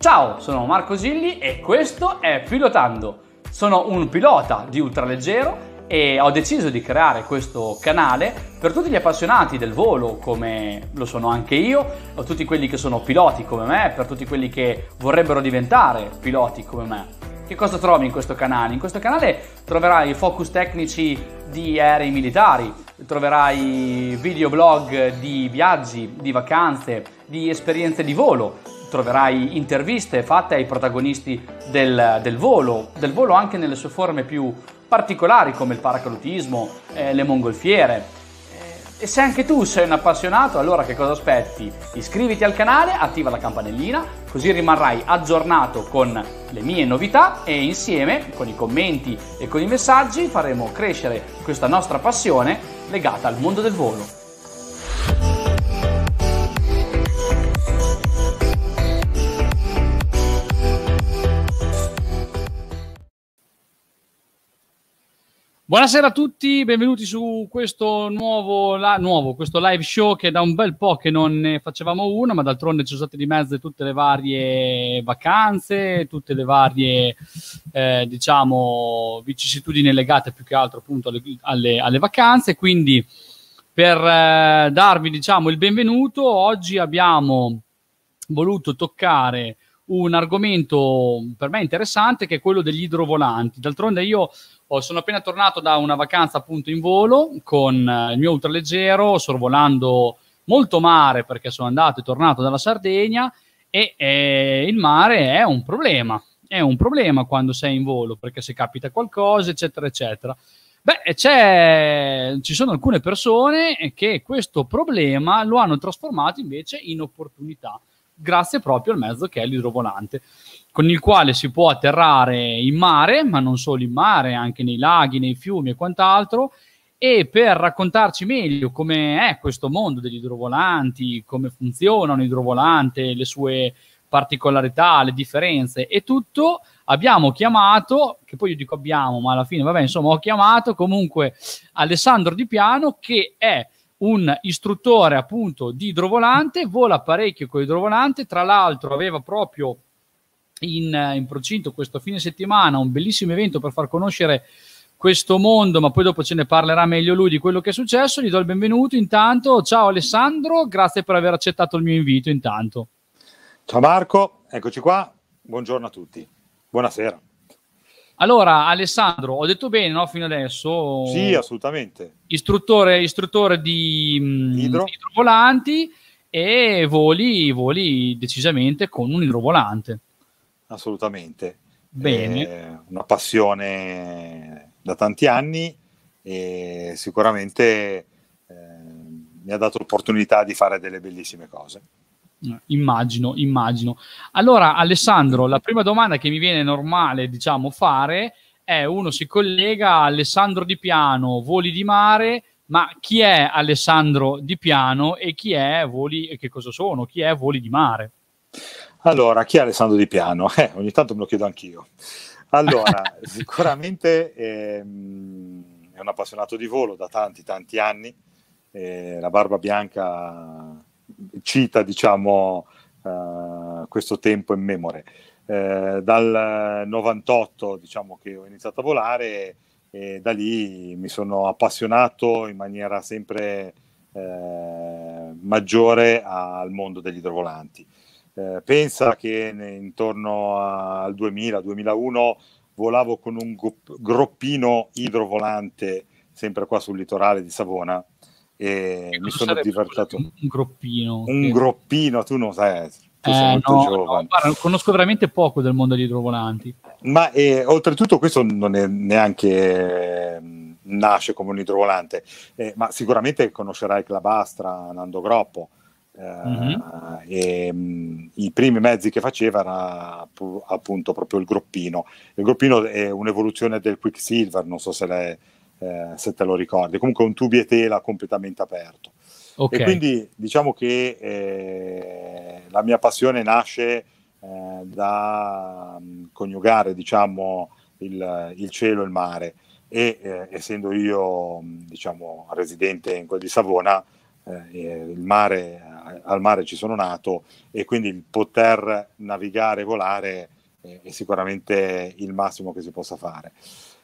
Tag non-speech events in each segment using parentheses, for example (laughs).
Ciao, sono Marco Gilli e questo è Pilotando. Sono un pilota di ultraleggero e ho deciso di creare questo canale per tutti gli appassionati del volo come lo sono anche io, o tutti quelli che sono piloti come me, per tutti quelli che vorrebbero diventare piloti come me. Che cosa trovi in questo canale? In questo canale troverai focus tecnici di aerei militari, troverai videoblog di viaggi, di vacanze, di esperienze di volo, troverai interviste fatte ai protagonisti del, del, volo, del volo anche nelle sue forme più particolari come il paracadutismo, eh, le mongolfiere. Eh, e se anche tu sei un appassionato, allora che cosa aspetti? Iscriviti al canale, attiva la campanellina, così rimarrai aggiornato con le mie novità e insieme, con i commenti e con i messaggi, faremo crescere questa nostra passione legata al mondo del volo. Buonasera a tutti, benvenuti su questo nuovo, la, nuovo, questo live show che da un bel po' che non ne facevamo uno, ma d'altronde ci sono state di mezzo tutte le varie vacanze, tutte le varie eh, diciamo vicissitudini legate più che altro appunto alle, alle, alle vacanze, quindi per eh, darvi diciamo il benvenuto oggi abbiamo voluto toccare un argomento per me interessante che è quello degli idrovolanti. D'altronde io Oh, sono appena tornato da una vacanza appunto in volo con eh, il mio ultraleggero, sorvolando molto mare perché sono andato e tornato dalla Sardegna e eh, il mare è un problema, è un problema quando sei in volo perché se capita qualcosa eccetera eccetera. Beh, eh, ci sono alcune persone che questo problema lo hanno trasformato invece in opportunità, grazie proprio al mezzo che è l'idrovolante con il quale si può atterrare in mare, ma non solo in mare, anche nei laghi, nei fiumi e quant'altro. E per raccontarci meglio come è questo mondo degli idrovolanti, come funziona un idrovolante, le sue particolarità, le differenze e tutto, abbiamo chiamato, che poi io dico abbiamo, ma alla fine vabbè, insomma, ho chiamato comunque Alessandro Di Piano che è un istruttore appunto di idrovolante, vola parecchio con idrovolante, tra l'altro aveva proprio in, in procinto questo fine settimana, un bellissimo evento per far conoscere questo mondo, ma poi dopo ce ne parlerà meglio lui di quello che è successo. Gli do il benvenuto intanto. Ciao Alessandro, grazie per aver accettato il mio invito intanto. Ciao Marco, eccoci qua. Buongiorno a tutti. Buonasera. Allora, Alessandro, ho detto bene no, fino adesso? Sì, assolutamente. Istruttore, istruttore di mm, Idro. idrovolanti e voli, voli decisamente con un idrovolante assolutamente. Bene. È eh, una passione da tanti anni e sicuramente eh, mi ha dato l'opportunità di fare delle bellissime cose. Eh, immagino, immagino. Allora, Alessandro, la prima domanda che mi viene normale, diciamo, fare è uno si collega a Alessandro Di Piano, Voli di Mare, ma chi è Alessandro Di Piano e chi è Voli, che cosa sono? Chi è Voli di Mare? Allora, chi è Alessandro Di Piano? (laughs) Eh, ogni tanto me lo chiedo anch'io. Allora, (laughs) sicuramente ehm, è un appassionato di volo da tanti, tanti anni. Eh, la Barba Bianca cita, diciamo, eh, questo tempo in memore. Eh, dal 98, diciamo, che ho iniziato a volare e da lì mi sono appassionato in maniera sempre eh, maggiore al mondo degli idrovolanti eh, pensa che intorno al 2000-2001 volavo con un groppino idrovolante sempre qua sul litorale di Savona e, mi sono divertito. Un groppino. Un che... groppino, tu non sai. Tu eh, no, no, guarda, conosco veramente poco del mondo degli idrovolanti. Ma eh, oltretutto questo non è neanche eh, nasce come un idrovolante, eh, ma sicuramente conoscerai Clabastra, Nando Groppo, Mm-hmm. e, um, I primi mezzi che faceva era pu- appunto proprio il groppino. Il groppino è un'evoluzione del Quicksilver, non so se, le, eh, se te lo ricordi. Comunque un tubi e tela completamente aperto. Okay. E quindi diciamo che eh, la mia passione nasce eh, da um, coniugare diciamo, il, il, cielo e il mare. E eh, essendo io diciamo, residente in quel di Savona, eh, eh mare, al mare ci sono nato e quindi il poter navigare e volare eh, è sicuramente il massimo che si possa fare.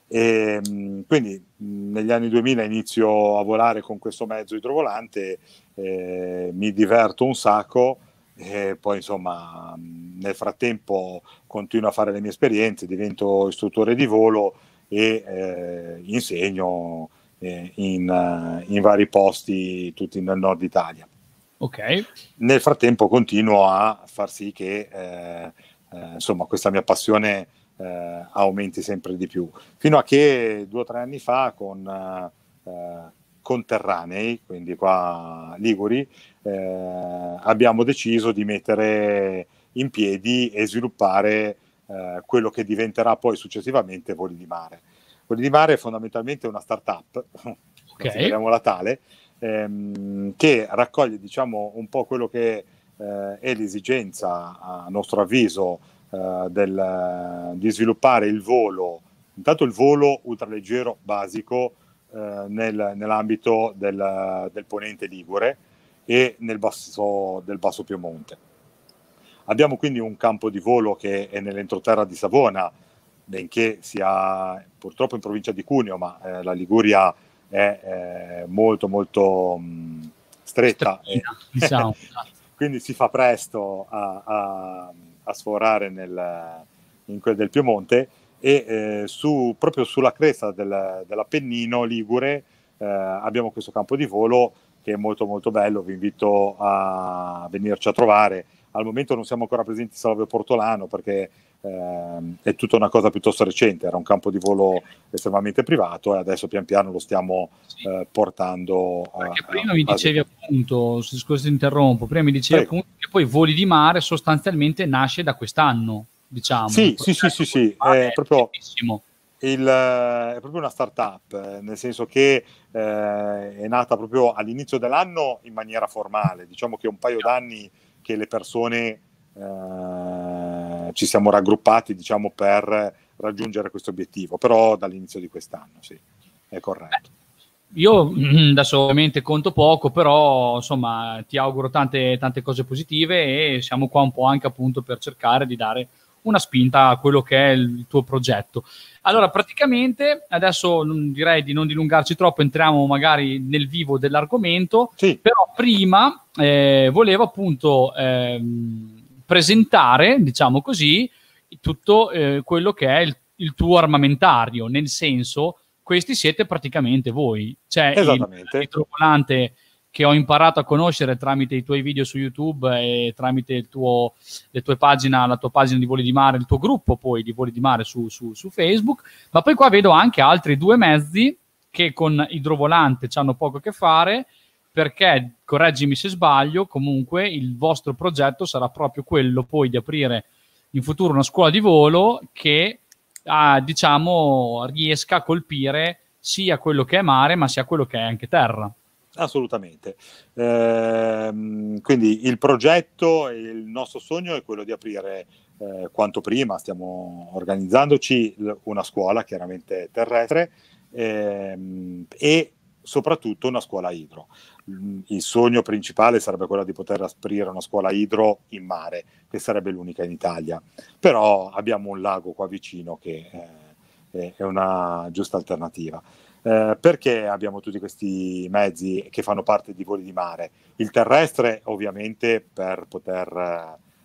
E, ehm, quindi negli anni 2000 inizio a volare con questo mezzo idrovolante, eh, mi diverto un sacco e poi insomma nel frattempo continuo a fare le mie esperienze, divento istruttore di volo e eh, insegno eh, in, eh, in, vari posti, tutti nel nord Italia. Okay. Nel frattempo continuo a far sì che eh, eh insomma, questa mia passione eh, aumenti sempre di più, fino a che due o tre anni fa con conterranei, quindi qua Liguri, abbiamo deciso di mettere in piedi e sviluppare eh, quello che diventerà poi successivamente Voli di Mare. Quelli di Mare è fondamentalmente una startup, up okay. la tale, ehm, che raccoglie diciamo, un po' quello che eh, è l'esigenza, a nostro avviso, eh, del, di sviluppare il volo, intanto il volo ultraleggero basico eh, nel, nell'ambito del, del, ponente Ligure e nel basso, del basso Piemonte. Abbiamo quindi un campo di volo che è nell'entroterra di Savona, benché sia purtroppo in provincia di Cuneo, ma eh, la Liguria è eh, molto molto mh, mm, stretta, Strettina, e, diciamo. (laughs) Esatto. quindi si fa presto a, a, a sforare nel, in quel del Piemonte e eh, su, proprio sulla cresta del, dell'Appennino Ligure eh, abbiamo questo campo di volo che è molto molto bello, vi invito a venirci a trovare. Al momento non siamo ancora presenti in Salve Portolano perché eh, è tutta una cosa piuttosto recente, era un campo di volo estremamente privato e adesso pian piano lo stiamo sì. eh, portando a... Perché prima a, mi dicevi a... appunto, scusa interrompo, prima mi dicevi Prego. appunto che poi Voli di Mare sostanzialmente nasce da quest'anno, diciamo. Sì, sì, sì, sì, sì, è proprio... Bellissimo. Il, è proprio una startup, eh, nel senso che eh, è nata proprio all'inizio dell'anno in maniera formale, diciamo che è un paio d'anni che le persone eh, ci siamo raggruppati diciamo, per raggiungere questo obiettivo, però dall'inizio di quest'anno, sì, è corretto. Eh, io mm, adesso ovviamente conto poco, però insomma ti auguro tante, tante cose positive e siamo qua un po' anche appunto per cercare di dare una spinta a quello che è il tuo progetto. Allora, praticamente adesso direi di non dilungarci troppo, entriamo magari nel vivo dell'argomento, sì. però prima eh, volevo appunto ehm, presentare, diciamo così, tutto eh, quello che è il, il, tuo armamentario, nel senso, questi siete praticamente voi. C'è cioè, il microvolante che ho imparato a conoscere tramite i tuoi video su YouTube e tramite tuo, pagina, la tua pagina di voli di mare, il tuo gruppo poi di voli di mare su, su, su Facebook, ma poi qua vedo anche altri due mezzi che con idrovolante hanno poco a che fare perché correggimi se sbaglio, comunque il vostro progetto sarà proprio quello poi di aprire in futuro una scuola di volo che ah, diciamo riesca a colpire sia quello che è mare ma sia quello che è anche terra. Assolutamente. Eh, quindi il progetto e il nostro sogno è quello di aprire eh, quanto prima, stiamo organizzandoci una scuola chiaramente terrestre ehm, e soprattutto una scuola idro il sogno principale sarebbe quello di poter aprire una scuola idro in mare, che sarebbe l'unica in Italia. Però abbiamo un lago qua vicino che eh, è una giusta alternativa. Eh, perché abbiamo tutti questi mezzi che fanno parte di voli di mare? Il terrestre ovviamente per poter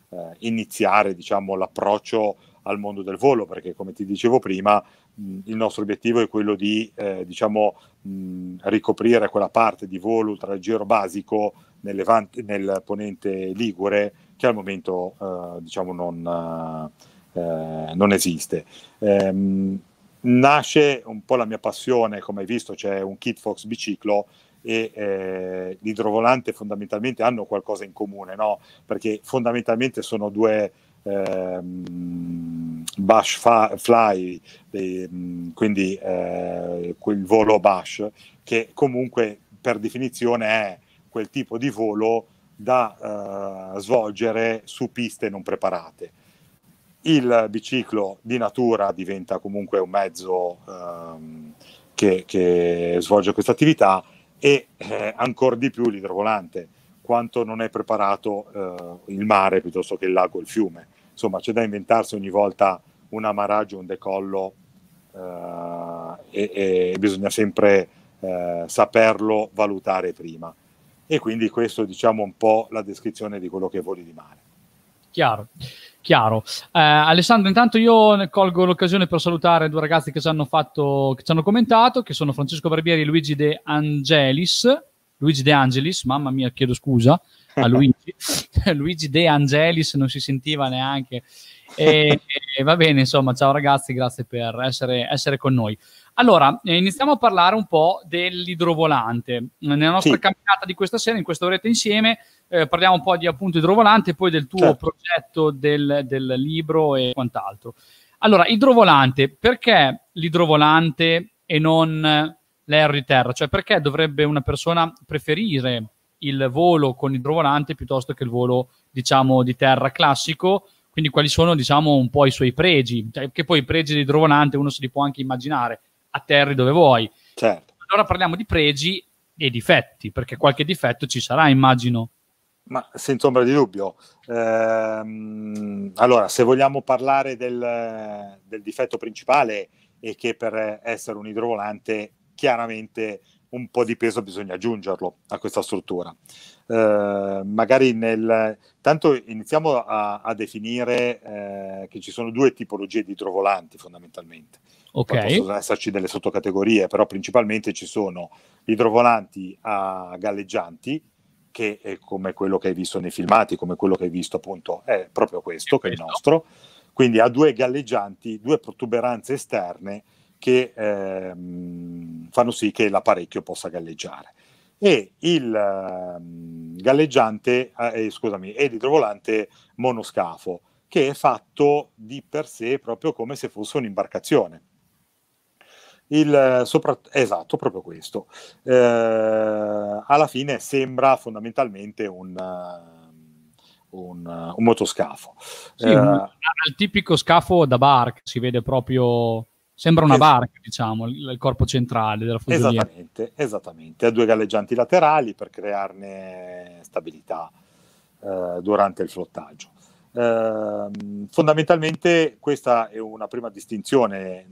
eh, eh iniziare diciamo, l'approccio al mondo del volo, perché come ti dicevo prima, mh, il nostro obiettivo è quello di eh, diciamo, mh, ricoprire quella parte di volo ultraleggero basico nel, nel, ponente Ligure che al momento eh, diciamo non, eh, non esiste. Ehm, nasce un po' la mia passione, come hai visto c'è un Kit Fox biciclo e eh, l'idrovolante fondamentalmente hanno qualcosa in comune, no? perché fondamentalmente sono due ehm, Bash Fly, quindi eh, quel volo Bash, che comunque per definizione è quel tipo di volo da eh, svolgere su piste non preparate. Il biciclo di natura diventa comunque un mezzo ehm, che, che, svolge questa attività e eh, ancora di più l'idrovolante quanto non è preparato eh, il mare piuttosto che il lago il fiume. Insomma, c'è da inventarsi ogni volta un amaraggio, un decollo eh, e, e, bisogna sempre eh, saperlo valutare prima. E quindi questo è diciamo, un po' la descrizione di quello che voli di mare. Chiaro. Chiaro. Eh, Alessandro, intanto io colgo l'occasione per salutare due ragazzi che ci hanno, fatto, che ci hanno commentato, che sono Francesco Barbieri e Luigi De Angelis. Luigi De Angelis, mamma mia, chiedo scusa a Luigi, (laughs) Luigi De Angelis non si sentiva neanche. E, e, va bene, insomma, ciao ragazzi, grazie per essere, essere con noi. Allora, eh, iniziamo a parlare un po' dell'idrovolante. Nella nostra sì. camminata di questa sera, in questa oretta insieme, eh, parliamo un po' di appunto idrovolante, poi del tuo certo. progetto, del, del libro e quant'altro. Allora, idrovolante, perché l'idrovolante e non l'aereo di terra, cioè perché dovrebbe una persona preferire il volo con idrovolante piuttosto che il volo, diciamo, di terra classico, quindi quali sono, diciamo, un po' i suoi pregi, cioè, che poi i pregi dell'idrovolante uno se li può anche immaginare, atterri dove vuoi. Certo. Allora parliamo di pregi e difetti, perché qualche difetto ci sarà, immagino. Ma senza ombra di dubbio. Ehm, allora, se vogliamo parlare del, del difetto principale e che per essere un idrovolante chiaramente un po' di peso bisogna aggiungerlo a questa struttura. Eh, magari nel... Tanto iniziamo a, a definire eh, che ci sono due tipologie di idrovolanti fondamentalmente. Okay. Poi possono esserci delle sottocategorie, però principalmente ci sono idrovolanti a galleggianti, che è come quello che hai visto nei filmati, come quello che hai visto appunto, è proprio questo, che è il nostro. Quindi ha due galleggianti, due protuberanze esterne, che ehm, fanno sì che l'apparecchio possa galleggiare. E il ehm, galleggiante, ah, eh, scusami, è l'idrovolante monoscafo, che è fatto di per sé proprio come se fosse un'imbarcazione. Il, sopra, esatto, proprio questo. Eh, alla fine sembra fondamentalmente un, un, un motoscafo. Sì, eh, un, al tipico scafo da bar, si vede proprio Sembra una barca, diciamo, il, il corpo centrale della fusioniera. Esattamente, esattamente. Ha due galleggianti laterali per crearne stabilità eh, durante il flottaggio. Eh, fondamentalmente questa è una prima distinzione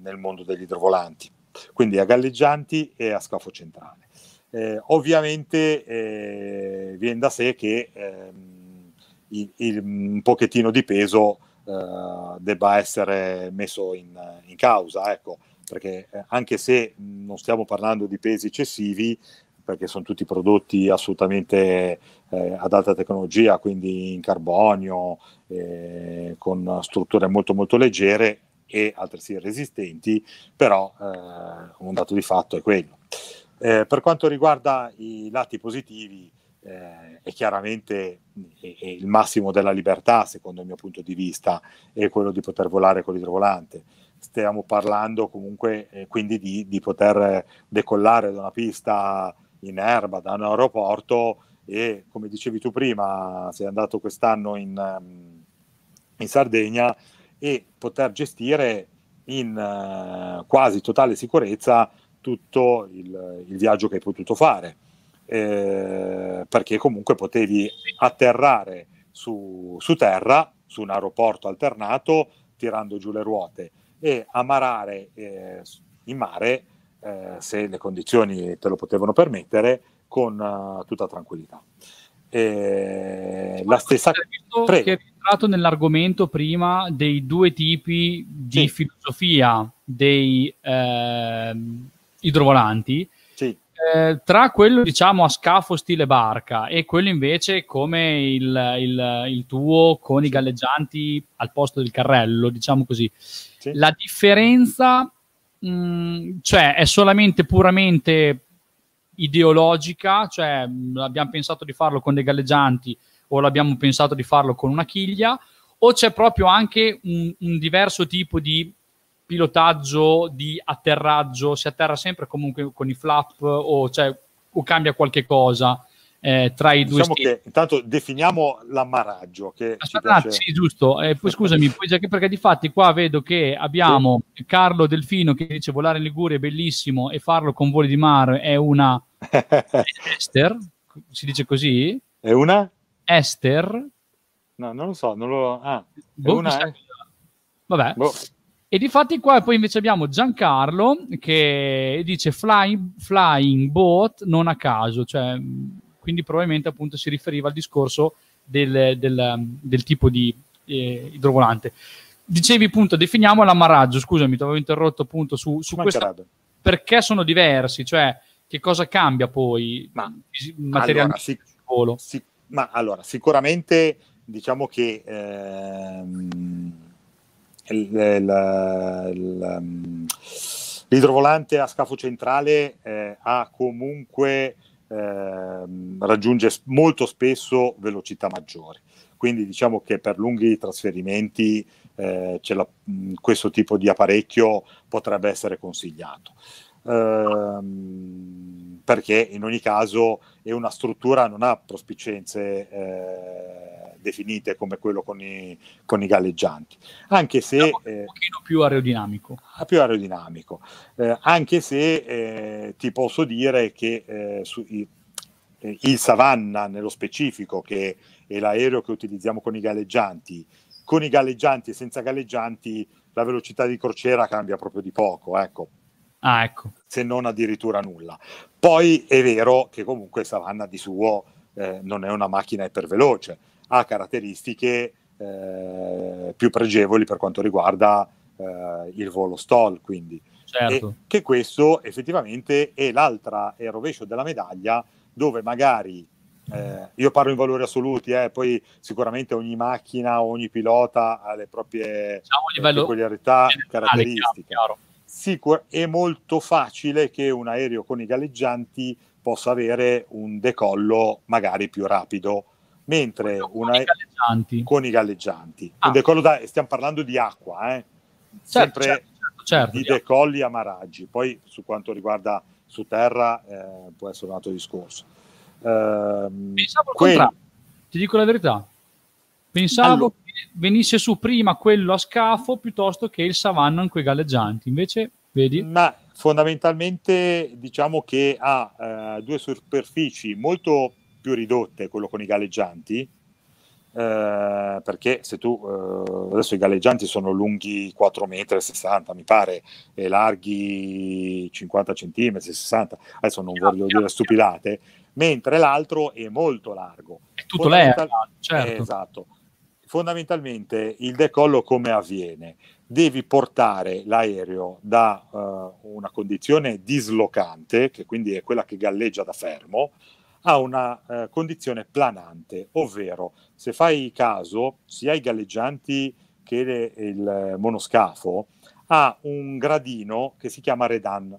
nel mondo degli idrovolanti, quindi a galleggianti e a scafo centrale. Eh, ovviamente eh, viene da sé che ehm, il, il, un pochettino di peso eh, debba essere messo in, in causa, ecco, perché eh, anche se non stiamo parlando di pesi eccessivi, perché sono tutti prodotti assolutamente eh, ad alta tecnologia, quindi in carbonio, eh, con strutture molto molto leggere e altresì resistenti, però eh, un dato di fatto è quello. Eh, per quanto riguarda i lati positivi, eh, è chiaramente eh, il massimo della libertà, secondo il mio punto di vista, è quello di poter volare con l'idrovolante. Stiamo parlando comunque eh, quindi di, di, poter decollare da una pista in erba, da un aeroporto e come dicevi tu prima, sei andato quest'anno in, ehm, in Sardegna e poter gestire in eh, quasi totale sicurezza tutto il, il viaggio che hai potuto fare eh, perché comunque potevi atterrare su, su terra, su un aeroporto alternato, tirando giù le ruote e amarare eh, in mare eh, se le condizioni te lo potevano permettere con uh, tutta tranquillità. E la stessa cosa che è entrato nell'argomento prima dei due tipi di sì. filosofia dei eh, idrovolanti eh, tra quello diciamo a scafo stile barca e quello invece come il, il, il tuo con i galleggianti al posto del carrello, diciamo così, sì. la differenza mh, mm, cioè, è solamente puramente ideologica, cioè mh, mm, abbiamo pensato di farlo con dei galleggianti o l'abbiamo pensato di farlo con una chiglia, o c'è proprio anche un, un diverso tipo di pilotaggio di atterraggio, si atterra sempre comunque con i flap o, cioè, o cambia qualche cosa eh, tra i diciamo due stili. Che, intanto definiamo l'ammaraggio. Che Aspetta, sì, giusto. Eh, poi scusami, (laughs) poi, perché, perché di fatti qua vedo che abbiamo sì. Carlo Delfino che dice volare in Liguria è bellissimo e farlo con voli di mare è una (laughs) Esther, si dice così? È una? Esther. No, non lo so, non lo... Ah, boh, una... Eh. Vabbè. Boh. E di fatti qua poi invece abbiamo Giancarlo che dice flying, flying boat non a caso, cioè, mm, quindi probabilmente appunto si riferiva al discorso del, del, mm, del tipo di eh, idrovolante. Dicevi appunto, definiamo l'ammarraggio, scusami, ti avevo interrotto appunto su, su questo. Perché sono diversi, cioè che cosa cambia poi ma, materialmente allora, sic- volo? Sic- ma allora, sicuramente diciamo che... Ehm il, la, la, mm, l'idrovolante a scafo centrale eh, ha comunque eh, raggiunge molto spesso velocità maggiori. Quindi diciamo che per lunghi trasferimenti eh, la, mm, questo tipo di apparecchio potrebbe essere consigliato ehm, perché in ogni caso è una struttura, non ha prospiccenze eh, definite come quello con i, con i galleggianti, anche se... No, diciamo eh, un pochino più aerodinamico. Ah, più aerodinamico, eh, anche se eh, ti posso dire che eh, su, i, eh, il Savannah, nello specifico, che è l'aereo che utilizziamo con i galleggianti, con i galleggianti e senza galleggianti la velocità di crociera cambia proprio di poco, ecco. Ah, ecco. Se non addirittura nulla. Poi è vero che comunque Savannah di suo eh, non è una macchina iperveloce, ha caratteristiche eh, più pregevoli per quanto riguarda eh, il volo stall, quindi. Certo. che questo effettivamente è l'altra, è il rovescio della medaglia dove magari eh, io parlo in valori assoluti, eh, poi sicuramente ogni macchina, ogni pilota ha le proprie diciamo, eh, peculiarità, caratteristiche. Chiaro, chiaro sicur- è molto facile che un aereo con i galleggianti possa avere un decollo magari più rapido, mentre con, una, i, galleggianti. Con i galleggianti. Ah. Un decollo da, stiamo parlando di acqua, eh? certo, certo sempre certo, certo, di, di decolli a maraggi, poi su quanto riguarda su terra eh, può essere un altro discorso. Eh, Pensavo quelli... Ti dico la verità, Pensavo allora. venisse su prima quello a scafo piuttosto che il savanna Savannan quei galleggianti, invece vedi? Ma fondamentalmente diciamo che ha eh, due superfici molto più ridotte, quello con i galleggianti, eh, perché se tu eh, adesso i galleggianti sono lunghi 4 metri 60 mi pare e larghi 50 cm 60 adesso non voglio certo. dire stupidate mentre l'altro è molto largo è tutto Fondamental- l'era certo. Eh, esatto fondamentalmente il decollo come avviene? Devi portare l'aereo da uh, una condizione dislocante, che quindi è quella che galleggia da fermo, a una uh, condizione planante, ovvero se fai caso, sia i galleggianti che le, il monoscafo, ha un gradino che si chiama redan,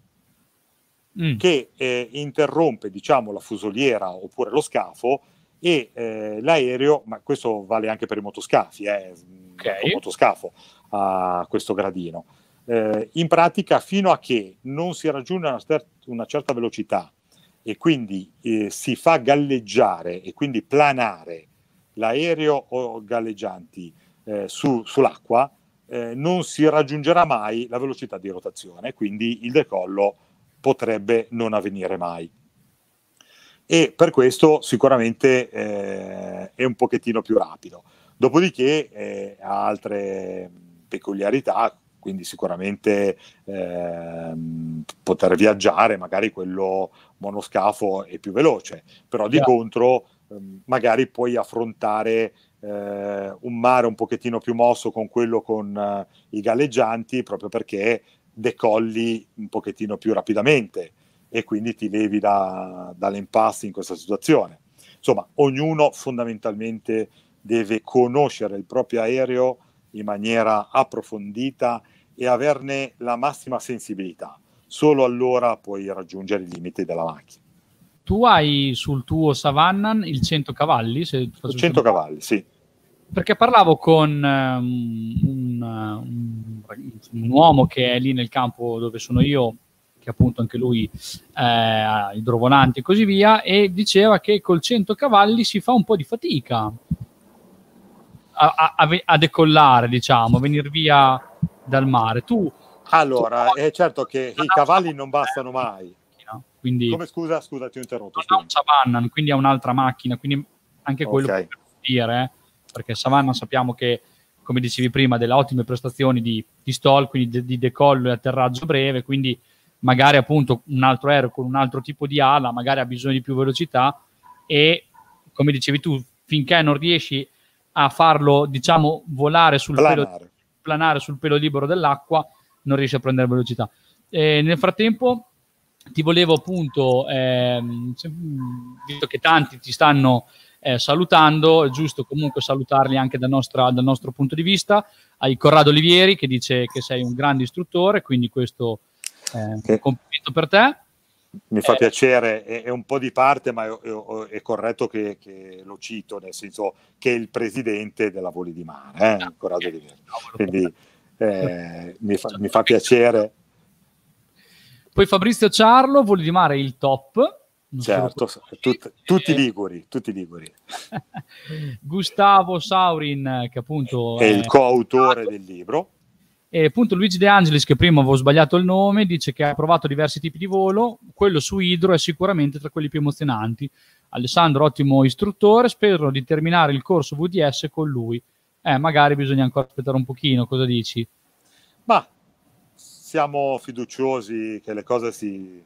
mm. che eh, interrompe diciamo, la fusoliera oppure lo scafo e eh, l'aereo, ma questo vale anche per i motoscafi, eh, okay. un motoscafo a questo gradino. Eh, in pratica, fino a che non si raggiunge una, cer- una certa velocità e quindi eh, si fa galleggiare e quindi planare l'aereo o galleggianti eh, su, sull'acqua, eh, non si raggiungerà mai la velocità di rotazione, quindi il decollo potrebbe non avvenire mai e per questo sicuramente eh, è un pochettino più rapido. Dopodiché eh, ha altre peculiarità, quindi sicuramente eh, poter viaggiare, magari quello monoscafo è più veloce, però di yeah. contro ehm, magari puoi affrontare eh, un mare un pochettino più mosso con quello con eh, i galleggianti proprio perché decolli un pochettino più rapidamente e quindi ti levi da, dall'impasto in questa situazione. Insomma, ognuno fondamentalmente deve conoscere il proprio aereo in maniera approfondita e averne la massima sensibilità. Solo allora puoi raggiungere i limiti della macchina. Tu hai sul tuo Savannan il 100 cavalli? Se 100 cavalli, sì. Perché parlavo con um, un, un, un uomo che è lì nel campo dove sono io, che appunto anche lui ha eh, idrovanti e così via, e diceva che col 100 cavalli si fa un po' di fatica a, a, a decollare, diciamo, a venire via dal mare. Tu allora, tu, è certo che i cavalli non bastano mai. quindi, Come scusa, scusa, ti ho interrotto. Non ha un Savannan, quindi è un'altra macchina, quindi anche quello okay. che dire, perché Savannan sappiamo che come dicevi prima, ha delle ottime prestazioni di, di stall, quindi di, di decollo e atterraggio breve, quindi magari appunto un altro aereo con un altro tipo di ala, magari ha bisogno di più velocità e come dicevi tu, finché non riesci a farlo, diciamo, volare sul, planare. Pelo, planare sul pelo libero dell'acqua, non riesci a prendere velocità. E nel frattempo ti volevo appunto, ehm, mm, visto che tanti ti stanno eh, salutando, è giusto comunque salutarli anche dal, nostra, dal nostro punto di vista, hai Corrado Olivieri che dice che sei un grande istruttore, quindi questo eh. Che... Complimento per te. Mi fa eh. piacere, è, è, un po' di parte, ma è, è corretto che, che, lo cito, nel senso che è il presidente della Voli di Mare, eh? Coraggio di dire. Quindi eh, mi, fa, mi, fa, piacere. Poi Fabrizio Ciarlo, Voli di Mare il top. Certo, tut, tutti eh. liguri, tutti liguri. (laughs) Gustavo Saurin, che appunto è, è il coautore del libro e appunto Luigi De Angelis, che prima avevo sbagliato il nome, dice che ha provato diversi tipi di volo, quello su idro è sicuramente tra quelli più emozionanti. Alessandro, ottimo istruttore, spero di terminare il corso VDS con lui. Eh, magari bisogna ancora aspettare un pochino, cosa dici? Ma siamo fiduciosi che le cose si,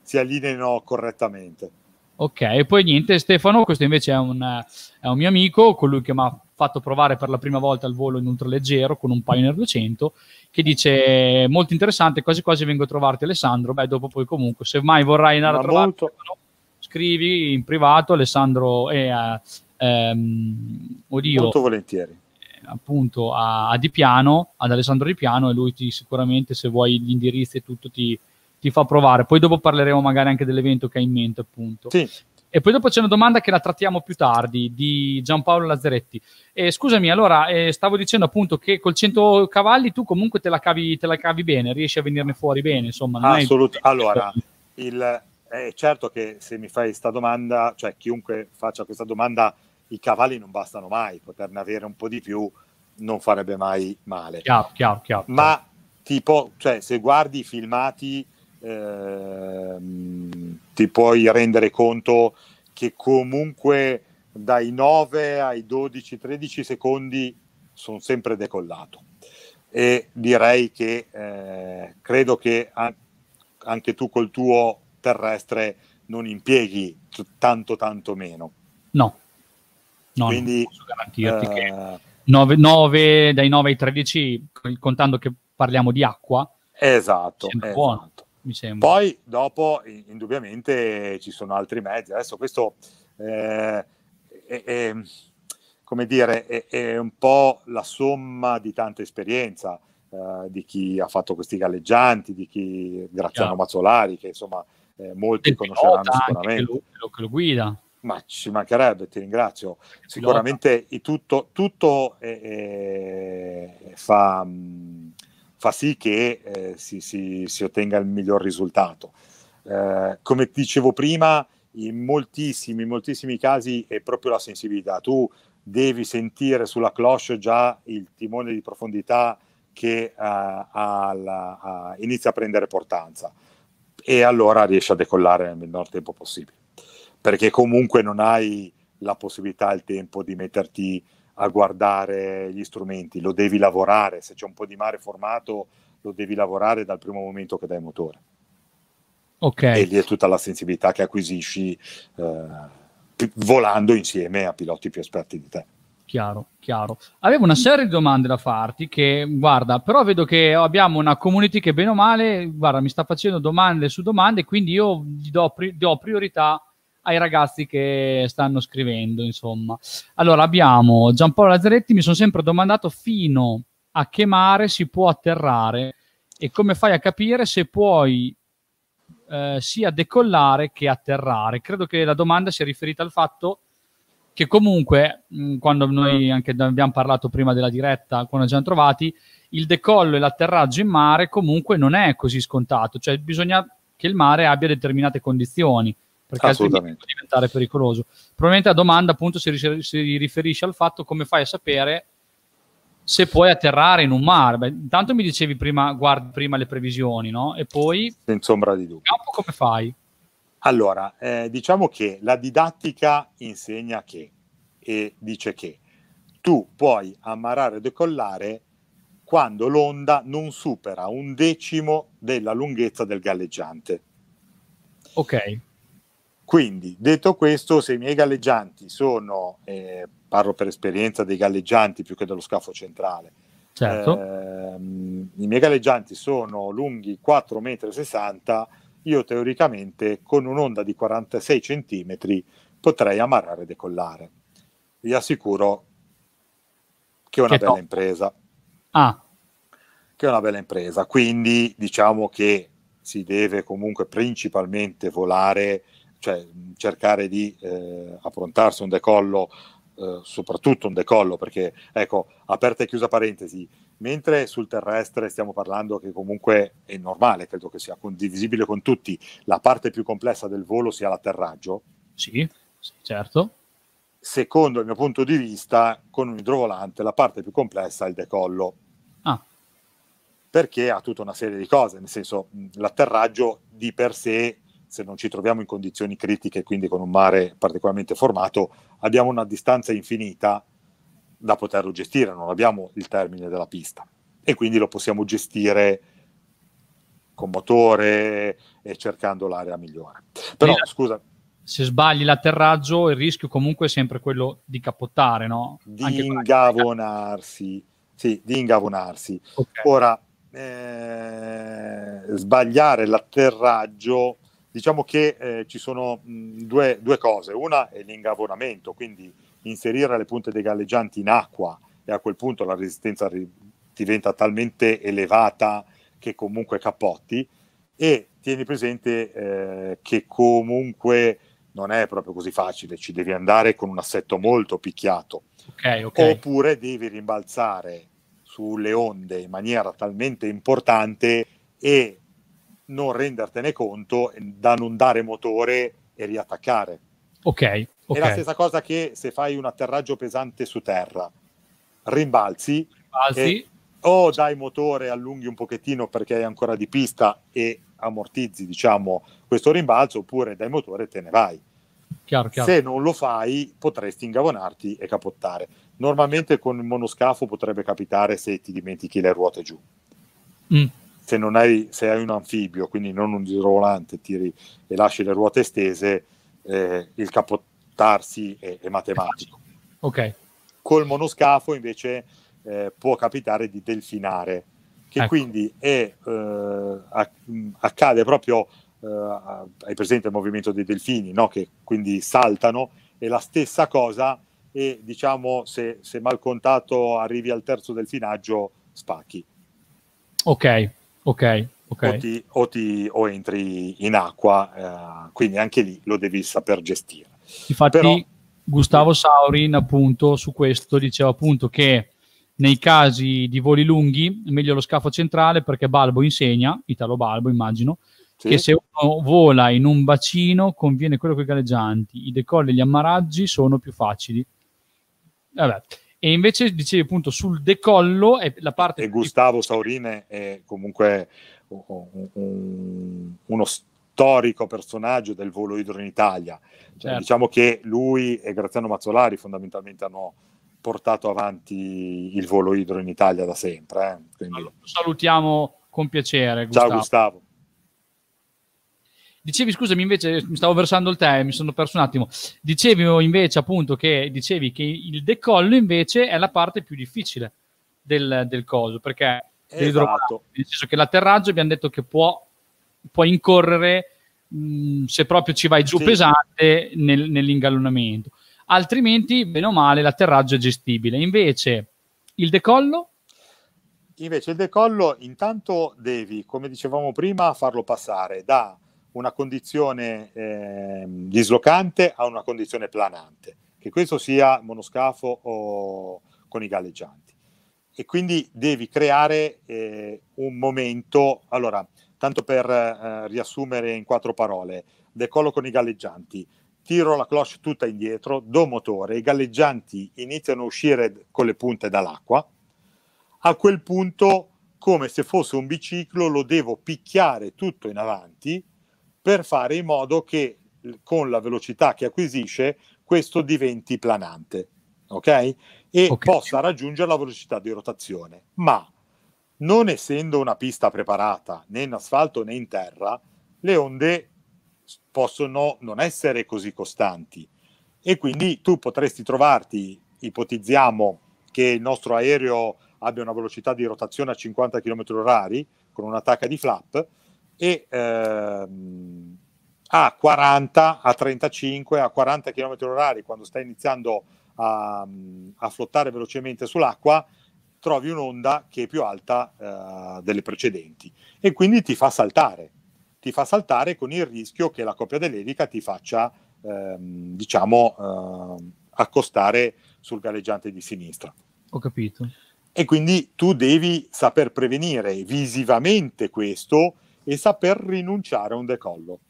si allineino correttamente. Ok, poi niente, Stefano, questo invece è un, è un mio amico, colui che mi ha fatto provare per la prima volta il volo in ultraleggero con un Pioneer 200 che dice molto interessante, quasi quasi vengo a trovarti Alessandro, beh dopo poi comunque se mai vorrai andare Ma a trovarti no, scrivi in privato Alessandro e eh, ehm, oddio molto volentieri eh, appunto a, a, Di Piano, ad Alessandro Di Piano e lui ti, sicuramente se vuoi gli indirizzi e tutto ti, ti fa provare. Poi dopo parleremo magari anche dell'evento che hai in mente appunto. Sì. E poi dopo c'è una domanda che la trattiamo più tardi di Giampaolo Lazzaretti. Eh, scusami, allora eh, stavo dicendo appunto che col 100 cavalli tu comunque te la cavi, te la cavi bene, riesci a venirne fuori bene, insomma. Assolutamente. È... Allora, il, eh, certo che se mi fai questa domanda, cioè chiunque faccia questa domanda, i cavalli non bastano mai, poterne avere un po' di più non farebbe mai male. Chiaro, chiaro, chiaro. Ma tipo, cioè, se guardi i filmati ehm, ti puoi rendere conto che comunque dai 9 ai 12-13 secondi sono sempre decollato e direi che eh, credo che an- anche tu col tuo terrestre non impieghi t- tanto tanto meno no, no quindi posso garantirti eh, che 9, 9, dai 9 ai 13 contando che parliamo di acqua esatto, esatto. buono mi sembra. Poi dopo indubbiamente ci sono altri mezzi, adesso questo eh, è, è, come dire, è, è, un po' la somma di tanta esperienza eh, di chi ha fatto questi galleggianti, di chi Graziano Mazzolari, che insomma eh, molti conosceranno sicuramente. Che che lo guida. Ma ci mancherebbe, ti ringrazio. Sicuramente tutto, tutto eh, eh, fa, mh, mm, fa sì che eh, si, si, si, ottenga il miglior risultato. Eh, come dicevo prima, in moltissimi, moltissimi casi è proprio la sensibilità. Tu devi sentire sulla cloche già il timone di profondità che uh, eh, alla, uh, inizia a prendere portanza e allora riesci a decollare nel minor tempo possibile perché comunque non hai la possibilità, il tempo di metterti a guardare gli strumenti, lo devi lavorare, se c'è un po' di mare formato lo devi lavorare dal primo momento che dai motore. Ok. E lì è tutta la sensibilità che acquisisci eh, volando insieme a piloti più esperti di te. Chiaro, chiaro. Avevo una serie di domande da farti che, guarda, però vedo che abbiamo una community che bene o male, guarda, mi sta facendo domande su domande, quindi io gli do, pri- do priorità ai ragazzi che stanno scrivendo, insomma. Allora abbiamo Giampaolo Lazzaretti, mi sono sempre domandato fino a che mare si può atterrare e come fai a capire se puoi eh, sia decollare che atterrare. Credo che la domanda sia riferita al fatto che comunque, mh, quando noi mm. anche abbiamo parlato prima della diretta, quando ci siamo trovati, il decollo e l'atterraggio in mare comunque non è così scontato, cioè bisogna che il mare abbia determinate condizioni perché altrimenti può diventare pericoloso. Probabilmente la domanda appunto si, si riferisce al fatto come fai a sapere se puoi atterrare in un mare. Beh, intanto mi dicevi prima, guardi prima le previsioni, no? E poi... Senza ombra di dubbio. come fai? Allora, eh, diciamo che la didattica insegna che e dice che tu puoi ammarare o decollare quando l'onda non supera un decimo della lunghezza del galleggiante. Ok. Quindi, detto questo, se i miei galleggianti sono, eh, parlo per esperienza dei galleggianti più che dello scafo centrale, certo. ehm, i miei galleggianti sono lunghi 4,60 m, io teoricamente con un'onda di 46 cm potrei amarrare e decollare. Vi assicuro che è una che bella top. impresa. Ah. Che è una bella impresa. Quindi diciamo che si deve comunque principalmente volare cioè cercare di eh, approntarsi un decollo, eh, soprattutto un decollo, perché ecco, aperta e chiusa parentesi, mentre sul terrestre stiamo parlando che comunque è normale, credo che sia condivisibile con tutti, la parte più complessa del volo sia l'atterraggio. Sì, sì certo. Secondo il mio punto di vista, con un idrovolante la parte più complessa è il decollo. Ah. Perché ha tutta una serie di cose, nel senso l'atterraggio di per sé se non ci troviamo in condizioni critiche, quindi con un mare particolarmente formato, abbiamo una distanza infinita da poterlo gestire, non abbiamo il termine della pista e quindi lo possiamo gestire con motore e cercando l'area migliore. Però, la, scusa, se sbagli l'atterraggio, il rischio comunque è sempre quello di capottare, no? Di Anche ingavonarsi. Sì, di ingavonarsi. Okay. Ora, eh, sbagliare l'atterraggio diciamo che eh, ci sono mh, due, due, cose. Una è l'ingavonamento, quindi inserire le punte dei galleggianti in acqua e a quel punto la resistenza ri- diventa talmente elevata che comunque capotti e tieni presente eh, che comunque non è proprio così facile, ci devi andare con un assetto molto picchiato. Okay, okay. Oppure devi rimbalzare sulle onde in maniera talmente importante e non rendertene conto, eh, da non dare motore e riattaccare. Ok. È la stessa cosa che se fai un atterraggio pesante su terra, rimbalzi, rimbalzi. E, o dai motore, allunghi un pochettino perché hai ancora di pista e ammortizzi diciamo, questo rimbalzo, oppure dai motore e te ne vai. Chiaro, chiaro. Se non lo fai potresti ingavonarti e capottare. Normalmente con il monoscafo potrebbe capitare se ti dimentichi le ruote giù. Mm se, hai, se hai un anfibio, quindi non un idrovolante, tiri e lasci le ruote stese, eh, il capottarsi è, è, matematico. Ok. Col monoscafo invece eh, può capitare di delfinare, che ecco. quindi è, eh, accade proprio, eh, hai presente il movimento dei delfini, no? che quindi saltano, è la stessa cosa e diciamo se, se mal contato arrivi al terzo delfinaggio spacchi. Ok, Ok, ok. O, ti, o, ti, o entri in acqua, eh, quindi anche lì lo devi saper gestire. Infatti, Però, Gustavo mm. Saurin, appunto, su questo diceva appunto che nei casi di voli lunghi è meglio lo scafo centrale perché Balbo insegna, Italo Balbo immagino, sì. che se uno vola in un bacino conviene quello con i galleggianti, i decolli e gli ammaraggi sono più facili. Vabbè. E invece dicevi appunto sul decollo è la parte... E Gustavo Saurine è comunque un, un, uno storico personaggio del volo idro in Italia. Cioè, certo. Diciamo che lui e Graziano Mazzolari fondamentalmente hanno portato avanti il volo idro in Italia da sempre. Eh. Quindi... Allora, salutiamo con piacere. Gustavo. Ciao Gustavo. Dicevi, scusami, invece, mi stavo versando il tè, mi sono perso un attimo. Dicevi invece, appunto, che, dicevi che il decollo invece è la parte più difficile del, del coso, perché esatto. nel senso che l'atterraggio abbiamo detto che può, può incorrere, mh, mm, se proprio ci vai giù sì. pesante, nel, nell'ingallonamento. Altrimenti, bene o male, l'atterraggio è gestibile. Invece, il decollo Invece il decollo intanto devi, come dicevamo prima, farlo passare da una condizione eh, dislocante a una condizione planante, che questo sia monoscafo o con i galleggianti. E quindi devi creare eh, un momento, allora, tanto per eh, riassumere in quattro parole, decollo con i galleggianti, tiro la cloche tutta indietro, do motore, i galleggianti iniziano a uscire con le punte dall'acqua, a quel punto come se fosse un biciclo lo devo picchiare tutto in avanti per fare in modo che con la velocità che acquisisce questo diventi planante, ok? E okay. possa raggiungere la velocità di rotazione. Ma non essendo una pista preparata né in asfalto né in terra, le onde possono non essere così costanti e quindi tu potresti trovarti, ipotizziamo che il nostro aereo abbia una velocità di rotazione a 50 km/h con un'attacca di flap, e ehm, a 40, a 35, a 40 km orari quando stai iniziando a, a flottare velocemente sull'acqua, trovi un'onda che è più alta eh, delle precedenti e quindi ti fa saltare, ti fa saltare con il rischio che la coppia dell'elica ti faccia, ehm, diciamo, eh, accostare sul galleggiante di sinistra. Ho capito. E quindi tu devi saper prevenire visivamente questo e saper rinunciare a un decollo.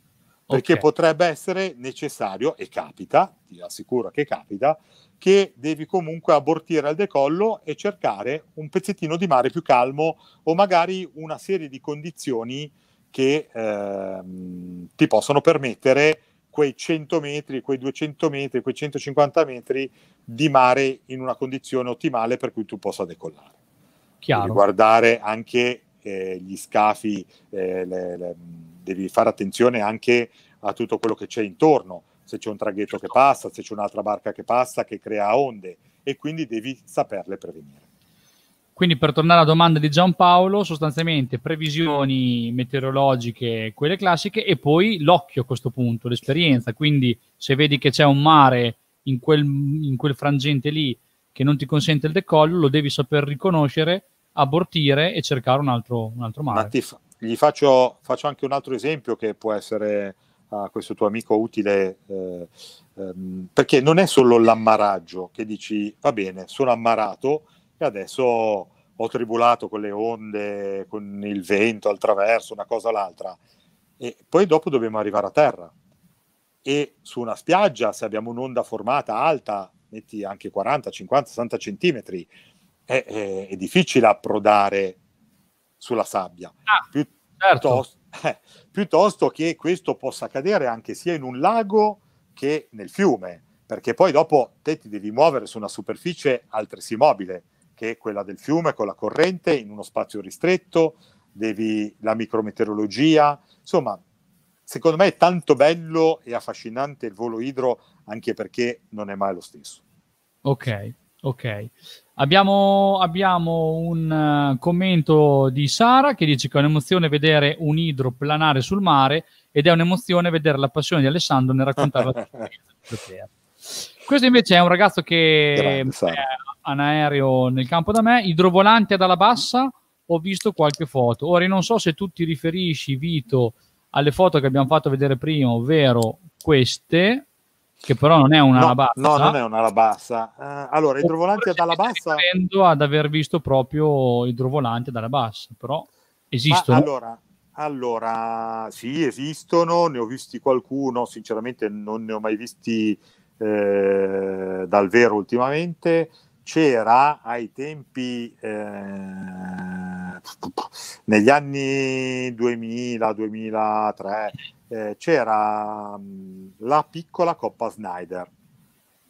Perché okay. potrebbe essere necessario, e capita, ti assicuro che capita, che devi comunque abortire al decollo e cercare un pezzettino di mare più calmo o magari una serie di condizioni che ehm, ti possono permettere quei 100 metri, quei 200 metri, quei 150 metri di mare in una condizione ottimale per cui tu possa decollare. Chiaro. Devi guardare anche eh, gli scafi, eh, le, le, devi fare attenzione anche a tutto quello che c'è intorno, se c'è un traghetto che certo. passa, se c'è un'altra barca che passa, che crea onde e quindi devi saperle prevenire. Quindi per tornare alla domanda di Giampaolo, sostanzialmente previsioni meteorologiche, quelle classiche, e poi l'occhio a questo punto, l'esperienza. Quindi se vedi che c'è un mare in quel, in quel frangente lì che non ti consente il decollo, lo devi saper riconoscere abortire e cercare un altro, un altro mare. Ma fa- gli faccio, faccio, anche un altro esempio che può essere a questo tuo amico utile, eh, ehm, perché non è solo l'ammaraggio che dici va bene, sono ammarato e adesso ho tribulato con le onde, con il vento al traverso, una cosa o l'altra, e poi dopo dobbiamo arrivare a terra. E su una spiaggia, se abbiamo un'onda formata alta, metti anche 40, 50, 60 centimetri, è, è, è difficile approdare sulla sabbia. Ah, piuttosto, certo. eh, piuttosto, che questo possa accadere anche sia in un lago che nel fiume, perché poi dopo te ti devi muovere su una superficie altresì mobile, che è quella del fiume con la corrente, in uno spazio ristretto, devi la micrometeorologia, insomma, secondo me è tanto bello e affascinante il volo idro anche perché non è mai lo stesso. Ok, Ok. Abbiamo, abbiamo un eh, commento di Sara che dice che è un'emozione vedere un idro planare sul mare ed è un'emozione vedere la passione di Alessandro nel raccontare la (laughs) storia. Questo invece è un ragazzo che eh, ha un aereo nel campo da me, idrovolante ad bassa, ho visto qualche foto. Ora non so se tu ti riferisci, Vito, alle foto che abbiamo fatto vedere prima, ovvero queste, che però non è un'alabassa. No, no, non è un'alabassa. Uh, eh, allora, idrovolanti ad alabassa... Sto ad aver visto proprio idrovolanti ad alabassa, però esistono. Ma allora, allora, sì, esistono, ne ho visti qualcuno, sinceramente non ne ho mai visti eh, dal vero ultimamente. C'era ai tempi, eh, (laughs) negli anni 2000-2003, eh, c'era mh, mm, la piccola Coppa Snyder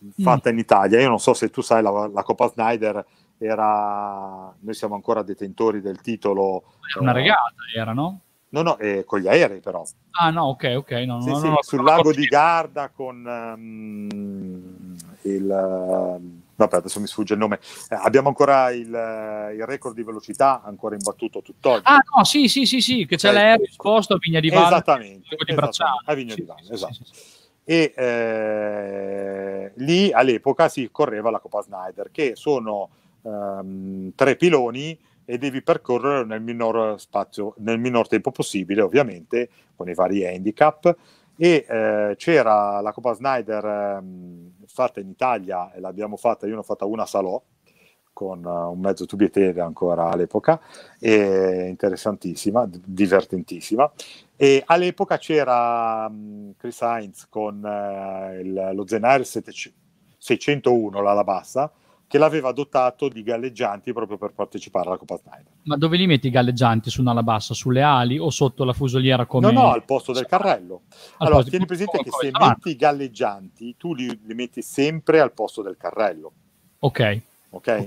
mm. fatta mm. in Italia. Io non so se tu sai, la, la Coppa Snyder era, noi siamo ancora detentori del titolo. Era una eh, regata, era, no? No, no, eh, con gli aerei però. Ah, no, ok, ok. No, sì, no, sì, no, sul lago di Garda con um, il... Uh, vabbè adesso mi sfugge il nome, eh, abbiamo ancora il, eh, il, record di velocità ancora imbattuto tutt'oggi. Ah no, sì, sì, sì, sì che c'è eh, l'aereo esposto a Vigna di Valle. Esattamente, di esattamente a Vigna sì, di Valle, sì, esatto. Sì, e eh, lì all'epoca si correva la Coppa Snyder, che sono ehm, tre piloni e devi percorrere nel minor spazio, nel minor tempo possibile, ovviamente, con i vari handicap e eh, c'era la Coppa Snyder ehm, fatta in Italia, e l'abbiamo fatta, io ne ho fatta una a Salò, con eh, un mezzo tubietele ancora all'epoca, interessantissima, divertentissima. E all'epoca c'era um, Chris Heinz con uh, il, lo Zenair 700, 601, l'ala bassa, che l'aveva dotato di galleggianti proprio per partecipare alla Coppa Snyder. Ma dove li metti i galleggianti? Su un'ala bassa, sulle ali o sotto la fusoliera come... No, no, al posto del carrello. Al allora, tieni presente che se metti i galleggianti, tu li, li, metti sempre al posto del carrello. Ok. Ok. okay.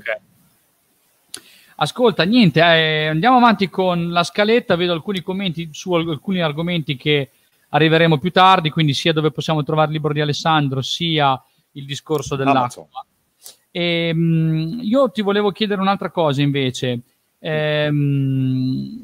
Ascolta, niente, eh, andiamo avanti con la scaletta, vedo alcuni commenti su alcuni argomenti che arriveremo più tardi, quindi sia dove possiamo trovare il libro di Alessandro, sia il discorso dell'acqua. Amazon. Ehm, io ti volevo chiedere un'altra cosa invece. Ehm,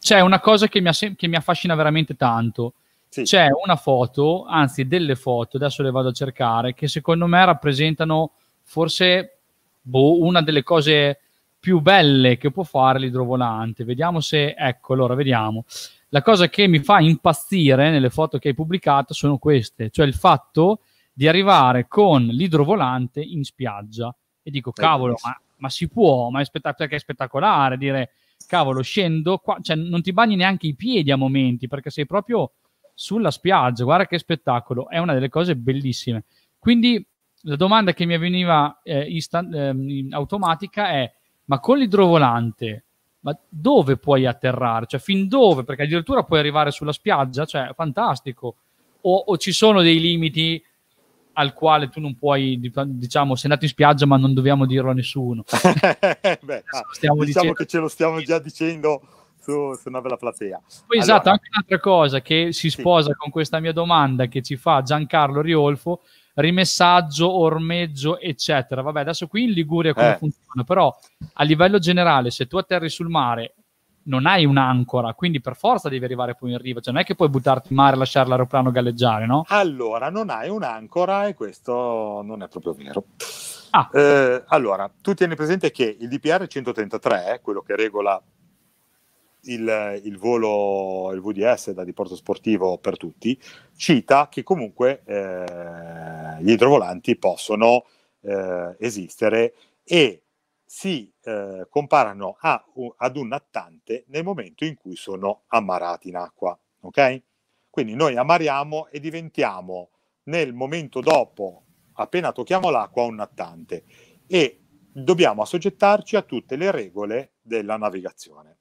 c'è una cosa che mi, ass- che mi affascina veramente tanto. Sì. C'è una foto, anzi delle foto, adesso le vado a cercare, che secondo me rappresentano forse boh, una delle cose più belle che può fare l'idrovolante. Vediamo se, ecco, allora vediamo. La cosa che mi fa impazzire nelle foto che hai pubblicato sono queste, cioè il fatto di arrivare con l'idrovolante in spiaggia. E dico, cavolo, ma, ma si può, ma è spettac- cioè perché è spettacolare dire, cavolo, scendo qua, cioè non ti bagni neanche i piedi a momenti perché sei proprio sulla spiaggia, guarda che spettacolo, è una delle cose bellissime. Quindi la domanda che mi veniva eh, insta- eh, in automatica è, ma con l'idrovolante, ma dove puoi atterrare? Cioè fin dove? Perché addirittura puoi arrivare sulla spiaggia, cioè fantastico. O, o ci sono dei limiti al quale tu non puoi, diciamo, sei andato in spiaggia ma non dobbiamo dirlo a nessuno. (laughs) Beh, ah, diciamo dicendo... che ce lo stiamo già dicendo su, su una bella platea. Poi, allora... esatto, anche un'altra cosa che si sposa sì. con questa mia domanda che ci fa Giancarlo Riolfo, rimessaggio, ormeggio, eccetera. Vabbè, adesso qui in Liguria come eh. funziona, però a livello generale, se tu atterri sul mare non hai un'ancora, quindi per forza devi arrivare poi in riva, cioè non è che puoi buttarti in mare e lasciare l'aeroplano galleggiare, no? Allora, non hai un'ancora e questo non è proprio vero. Ah. Eh, allora, tu tieni presente che il DPR 133, eh, quello che regola il, il, volo, il VDS da diporto sportivo per tutti, cita che comunque eh, gli idrovolanti possono eh, esistere e si eh, comparano a, ad un nattante nel momento in cui sono ammarati in acqua. Okay? Quindi noi amariamo e diventiamo nel momento dopo, appena tocchiamo l'acqua, un nattante e dobbiamo assoggettarci a tutte le regole della navigazione.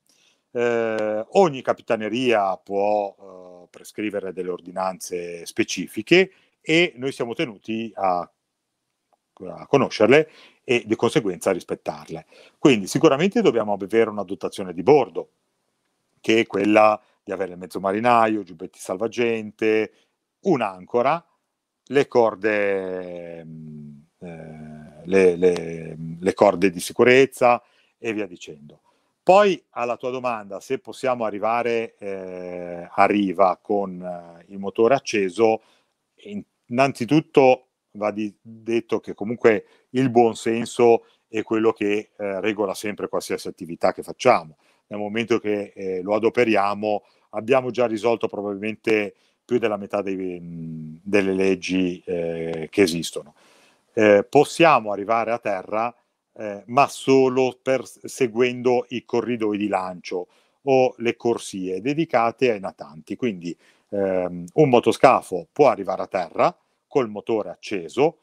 Eh, ogni capitaneria può eh, prescrivere delle ordinanze specifiche e noi siamo tenuti a a conoscerle e di conseguenza a rispettarle. Quindi sicuramente dobbiamo avere una dotazione di bordo, che è quella di avere il mezzo marinaio, giubbetti salvagente, un'ancora, le corde, mm, eh, le, le, le corde di sicurezza e via dicendo. Poi alla tua domanda, se possiamo arrivare eh, a riva con eh, il motore acceso, innanzitutto va di, detto che comunque il buon senso è quello che eh, regola sempre qualsiasi attività che facciamo. Nel momento che eh, lo adoperiamo abbiamo già risolto probabilmente più della metà dei, mm, delle leggi eh, che esistono. Eh, possiamo arrivare a terra, eh, ma solo per, seguendo i corridoi di lancio o le corsie dedicate ai natanti. Quindi ehm, un motoscafo può arrivare a terra, col motore acceso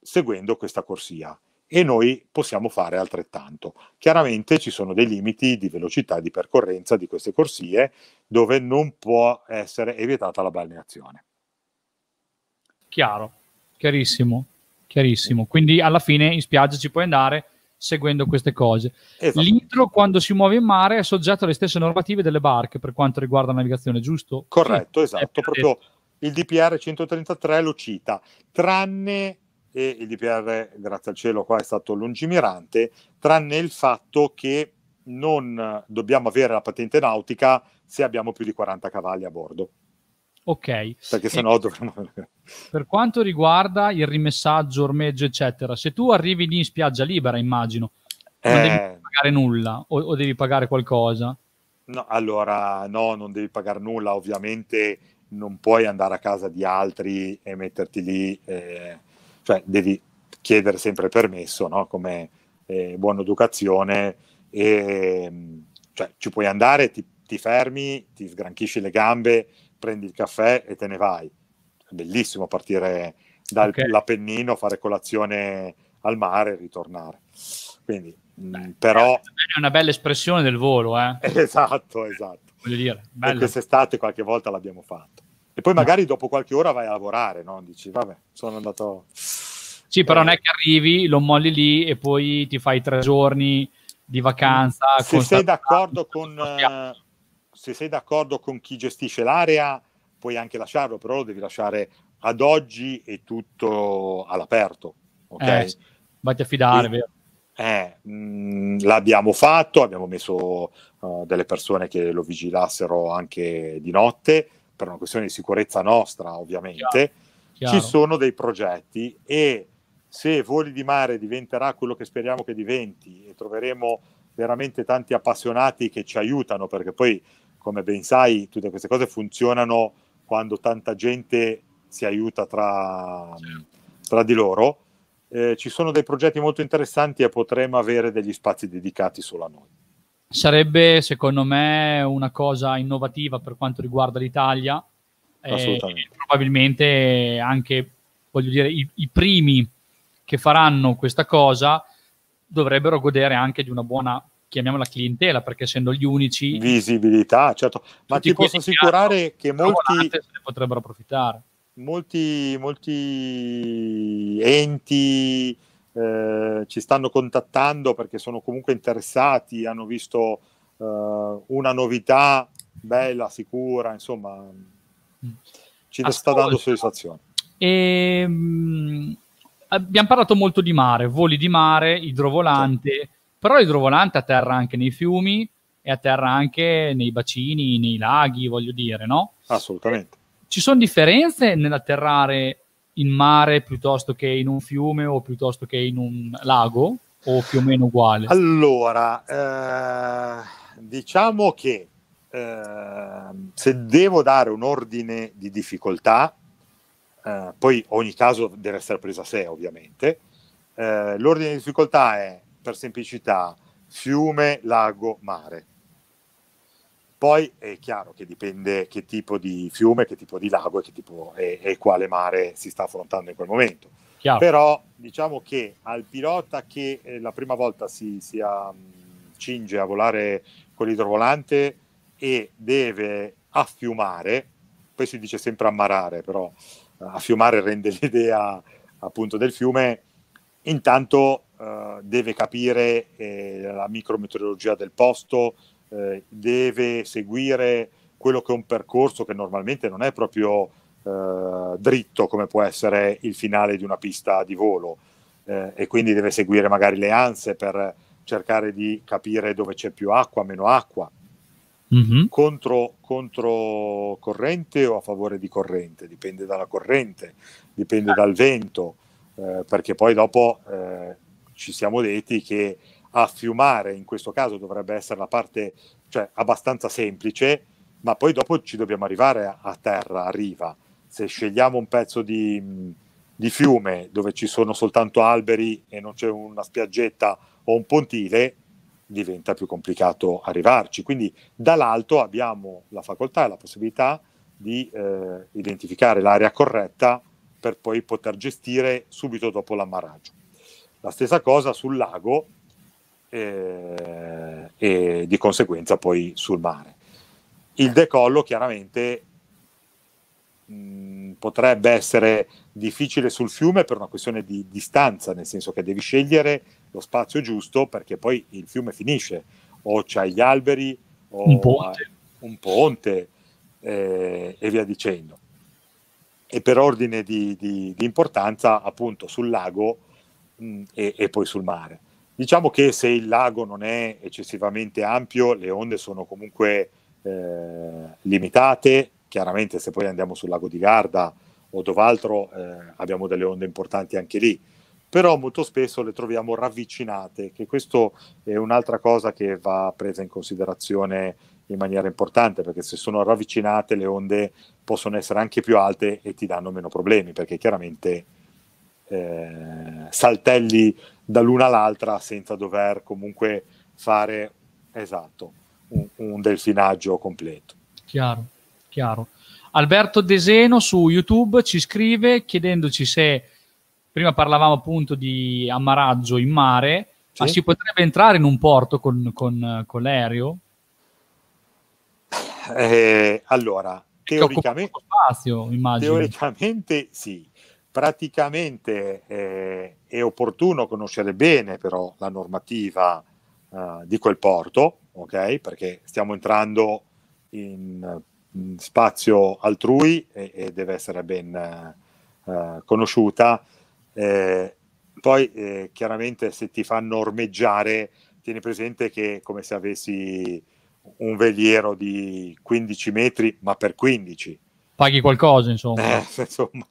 seguendo questa corsia e noi possiamo fare altrettanto. Chiaramente ci sono dei limiti di velocità di percorrenza di queste corsie dove non può essere evitata la balneazione. Chiaro, chiarissimo, chiarissimo. Quindi alla fine in spiaggia ci puoi andare seguendo queste cose. Esatto. L'intro quando si muove in mare è soggetto alle stesse normative delle barche per quanto riguarda la navigazione, giusto? Corretto, sì, esatto, eh, proprio detto eh il DPR 133 lo cita, tranne, e il DPR grazie al cielo qua è stato lungimirante, tranne il fatto che non dobbiamo avere la patente nautica se abbiamo più di 40 cavalli a bordo. Ok. Perché sennò e dovremmo... Per quanto riguarda il rimessaggio, ormeggio, eccetera, se tu arrivi lì in spiaggia libera, immagino, eh... devi pagare nulla o, o devi pagare qualcosa? No, allora, no, non devi pagare nulla, ovviamente non puoi andare a casa di altri e metterti lì, eh, cioè devi chiedere sempre permesso, no? come eh, buona educazione, e, cioè, ci puoi andare, ti, ti, fermi, ti sgranchisci le gambe, prendi il caffè e te ne vai. È bellissimo partire dall'Appennino, okay. fare colazione al mare e ritornare. Quindi, mm, Beh, però... È una bella espressione del volo, eh? (laughs) Esatto, esatto voglio dire, bello. quest'estate qualche volta l'abbiamo fatto. E poi magari dopo qualche ora vai a lavorare, no? Dici, vabbè, sono andato... Sì, però eh. non è che arrivi, lo molli lì e poi ti fai tre giorni di vacanza. Mm. Se sei d'accordo con... Eh, se sei d'accordo con chi gestisce l'area, puoi anche lasciarlo, però lo devi lasciare ad oggi e tutto all'aperto. Ok? Eh, vatti a fidare, e, vero? eh, mh, mm, l'abbiamo fatto, abbiamo messo uh, delle persone che lo vigilassero anche di notte, per una questione di sicurezza nostra ovviamente. Chiaro, chiaro. Ci sono dei progetti e se Voli di Mare diventerà quello che speriamo che diventi e troveremo veramente tanti appassionati che ci aiutano, perché poi, come ben sai, tutte queste cose funzionano quando tanta gente si aiuta tra, tra di loro eh, ci sono dei progetti molto interessanti e potremmo avere degli spazi dedicati solo a noi. Sarebbe secondo me una cosa innovativa per quanto riguarda l'Italia. Eh, Assolutamente. probabilmente anche, voglio dire, i, i primi che faranno questa cosa dovrebbero godere anche di una buona chiamiamola clientela, perché essendo gli unici... Visibilità, certo. Ma ti posso assicurare che molti... potrebbero approfittare molti, molti enti eh, ci stanno contattando perché sono comunque interessati, hanno visto eh, una novità bella, sicura, insomma, mm. ci Ascolta. sta dando soddisfazione. Ehm, abbiamo parlato molto di mare, voli di mare, idrovolante, sì. però l'idrovolante a terra anche nei fiumi e a terra anche nei bacini, nei laghi, voglio dire, no? Assolutamente ci sono differenze nell'atterrare in mare piuttosto che in un fiume o piuttosto che in un lago o più o meno uguale? Allora, eh, diciamo che eh, se devo dare un ordine di difficoltà, eh, poi ogni caso deve essere preso a sé ovviamente, eh, l'ordine di difficoltà è per semplicità fiume, lago, mare poi è chiaro che dipende che tipo di fiume, che tipo di lago e, tipo, e, e quale mare si sta affrontando in quel momento. Chiaro. Però diciamo che al pilota che eh, la prima volta si, si um, cinge a volare con l'idrovolante e deve affiumare, poi si dice sempre ammarare, però eh, affiumare rende (laughs) l'idea appunto del fiume, intanto eh, deve capire eh, la micrometeorologia del posto, eh, deve seguire quello che è un percorso che normalmente non è proprio eh, dritto come può essere il finale di una pista di volo eh, e quindi deve seguire magari le anse per cercare di capire dove c'è più acqua, meno acqua, mm-hmm. contro, contro corrente o a favore di corrente, dipende dalla corrente, dipende dal vento, eh, perché poi dopo eh, ci siamo detti che a fiumare, in questo caso dovrebbe essere la parte cioè, abbastanza semplice, ma poi dopo ci dobbiamo arrivare a, a terra, a riva. Se scegliamo un pezzo di, di fiume dove ci sono soltanto alberi e non c'è una spiaggetta o un pontile, diventa più complicato arrivarci. Quindi dall'alto abbiamo la facoltà e la possibilità di eh, identificare l'area corretta per poi poter gestire subito dopo l'ammaraggio. La stessa cosa sul lago, eh, e di conseguenza poi sul mare. Il decollo chiaramente mh, mm, potrebbe essere difficile sul fiume per una questione di distanza, nel senso che devi scegliere lo spazio giusto perché poi il fiume finisce, o c'hai gli alberi, o un ponte, un ponte eh, e via dicendo. E per ordine di, di, di importanza, appunto, sul lago mh, mm, e, e, poi sul mare. Diciamo che se il lago non è eccessivamente ampio, le onde sono comunque eh, limitate. Chiaramente se poi andiamo sul lago di Garda o dov'altro eh, abbiamo delle onde importanti anche lì, però molto spesso le troviamo ravvicinate, che questa è un'altra cosa che va presa in considerazione in maniera importante, perché se sono ravvicinate le onde possono essere anche più alte e ti danno meno problemi, perché chiaramente eh, saltelli dall'una all'altra senza dover comunque fare esatto, un, un delfinaggio completo. Chiaro, chiaro. Alberto Deseno su YouTube ci scrive chiedendoci se prima parlavamo appunto di ammaraggio in mare, sì. ma si potrebbe entrare in un porto con, con, con l'aereo? Eh, allora, teoricamente, spazio, teoricamente sì praticamente eh, è opportuno conoscere bene però la normativa eh, di quel porto, ok? perché stiamo entrando in, in spazio altrui e, e, deve essere ben eh, conosciuta. Eh, poi eh, chiaramente se ti fanno ormeggiare, tieni presente che è come se avessi un veliero di 15 metri, ma per 15. Paghi qualcosa, insomma. Eh, (laughs) insomma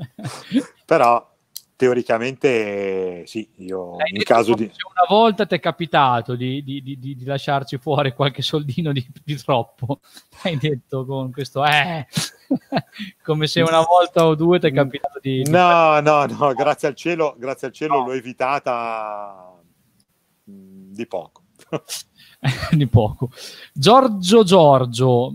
(laughs) Però teoricamente sì, io Hai in caso di... Una volta ti è capitato di, di, di, di, lasciarci fuori qualche soldino di, troppo, (laughs) hai detto con questo eh, (laughs) come se una volta o due ti è capitato di... No, no, no, grazie al cielo, grazie al cielo no. l'ho evitata mm, di poco. di poco. Giorgio Giorgio,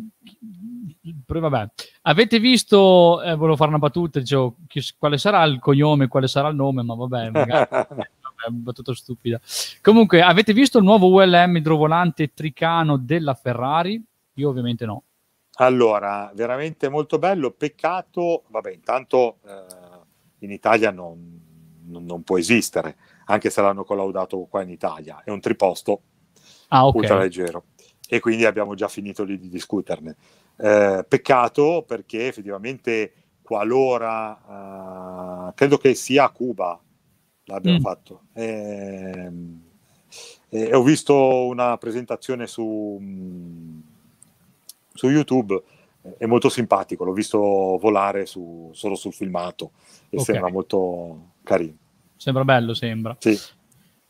vabbè, Avete visto, eh, volevo fare una battuta, dicevo, chi, quale sarà il cognome, quale sarà il nome, ma vabbè, magari... (laughs) è una battuta stupida. Comunque, avete visto il nuovo ULM idrovolante Tricano della Ferrari? Io ovviamente no. Allora, veramente molto bello, peccato, vabbè, intanto eh, in Italia non, non, non, può esistere, anche se l'hanno collaudato qua in Italia, è un triposto ah, okay. ultra leggero e quindi abbiamo già finito lì di discuterne. Eh, peccato perché effettivamente qualora eh, credo che sia a Cuba l'abbiamo mm. fatto. Ehm, e, e ho visto una presentazione su, mm, su YouTube eh, è molto simpatico, l'ho visto volare su, solo sul filmato e okay. sembra molto carino. Sembra bello, sembra. Sì.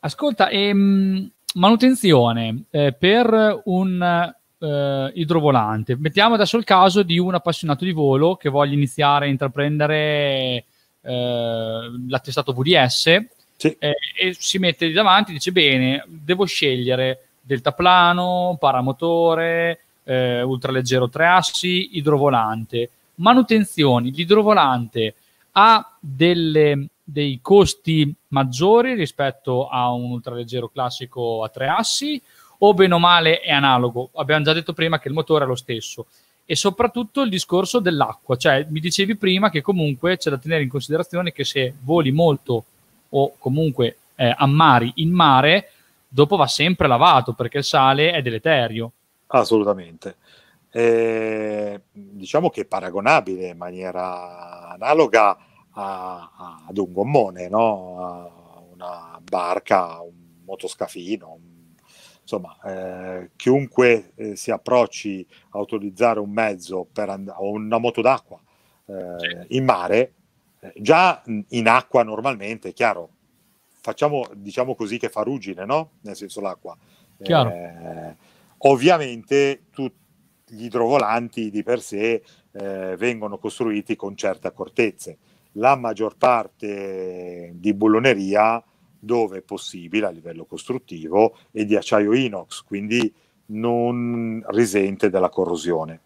Ascolta, ehm, manutenzione, eh, per un eh, idrovolante. Mettiamo adesso il caso di un appassionato di volo che voglia iniziare a intraprendere eh, l'attestato VDS sì. eh, e si mette lì davanti e dice bene, devo scegliere deltaplano, paramotore, eh, ultraleggero tre assi, idrovolante. Manutenzioni, l'idrovolante ha delle, dei costi maggiori rispetto a un ultraleggero classico a tre assi o bene o male è analogo. Abbiamo già detto prima che il motore è lo stesso. E soprattutto il discorso dell'acqua, cioè mi dicevi prima che comunque c'è da tenere in considerazione che se voli molto o comunque eh, ammari in mare, dopo va sempre lavato perché il sale è deleterio. Assolutamente. Eh, diciamo che è paragonabile in maniera analoga a, a, ad un gommone, no? a una barca, un motoscafino, un insomma, eh, chiunque eh, si approcci a utilizzare un mezzo and- o una moto d'acqua eh, in mare, eh, già in acqua normalmente, è chiaro, facciamo, diciamo così che fa ruggine, no? Nel senso l'acqua. Eh, ovviamente tutti gli idrovolanti di per sé eh, vengono costruiti con certe accortezze. La maggior parte di bulloneria dove è possibile a livello costruttivo, e di acciaio inox, quindi non risente della corrosione.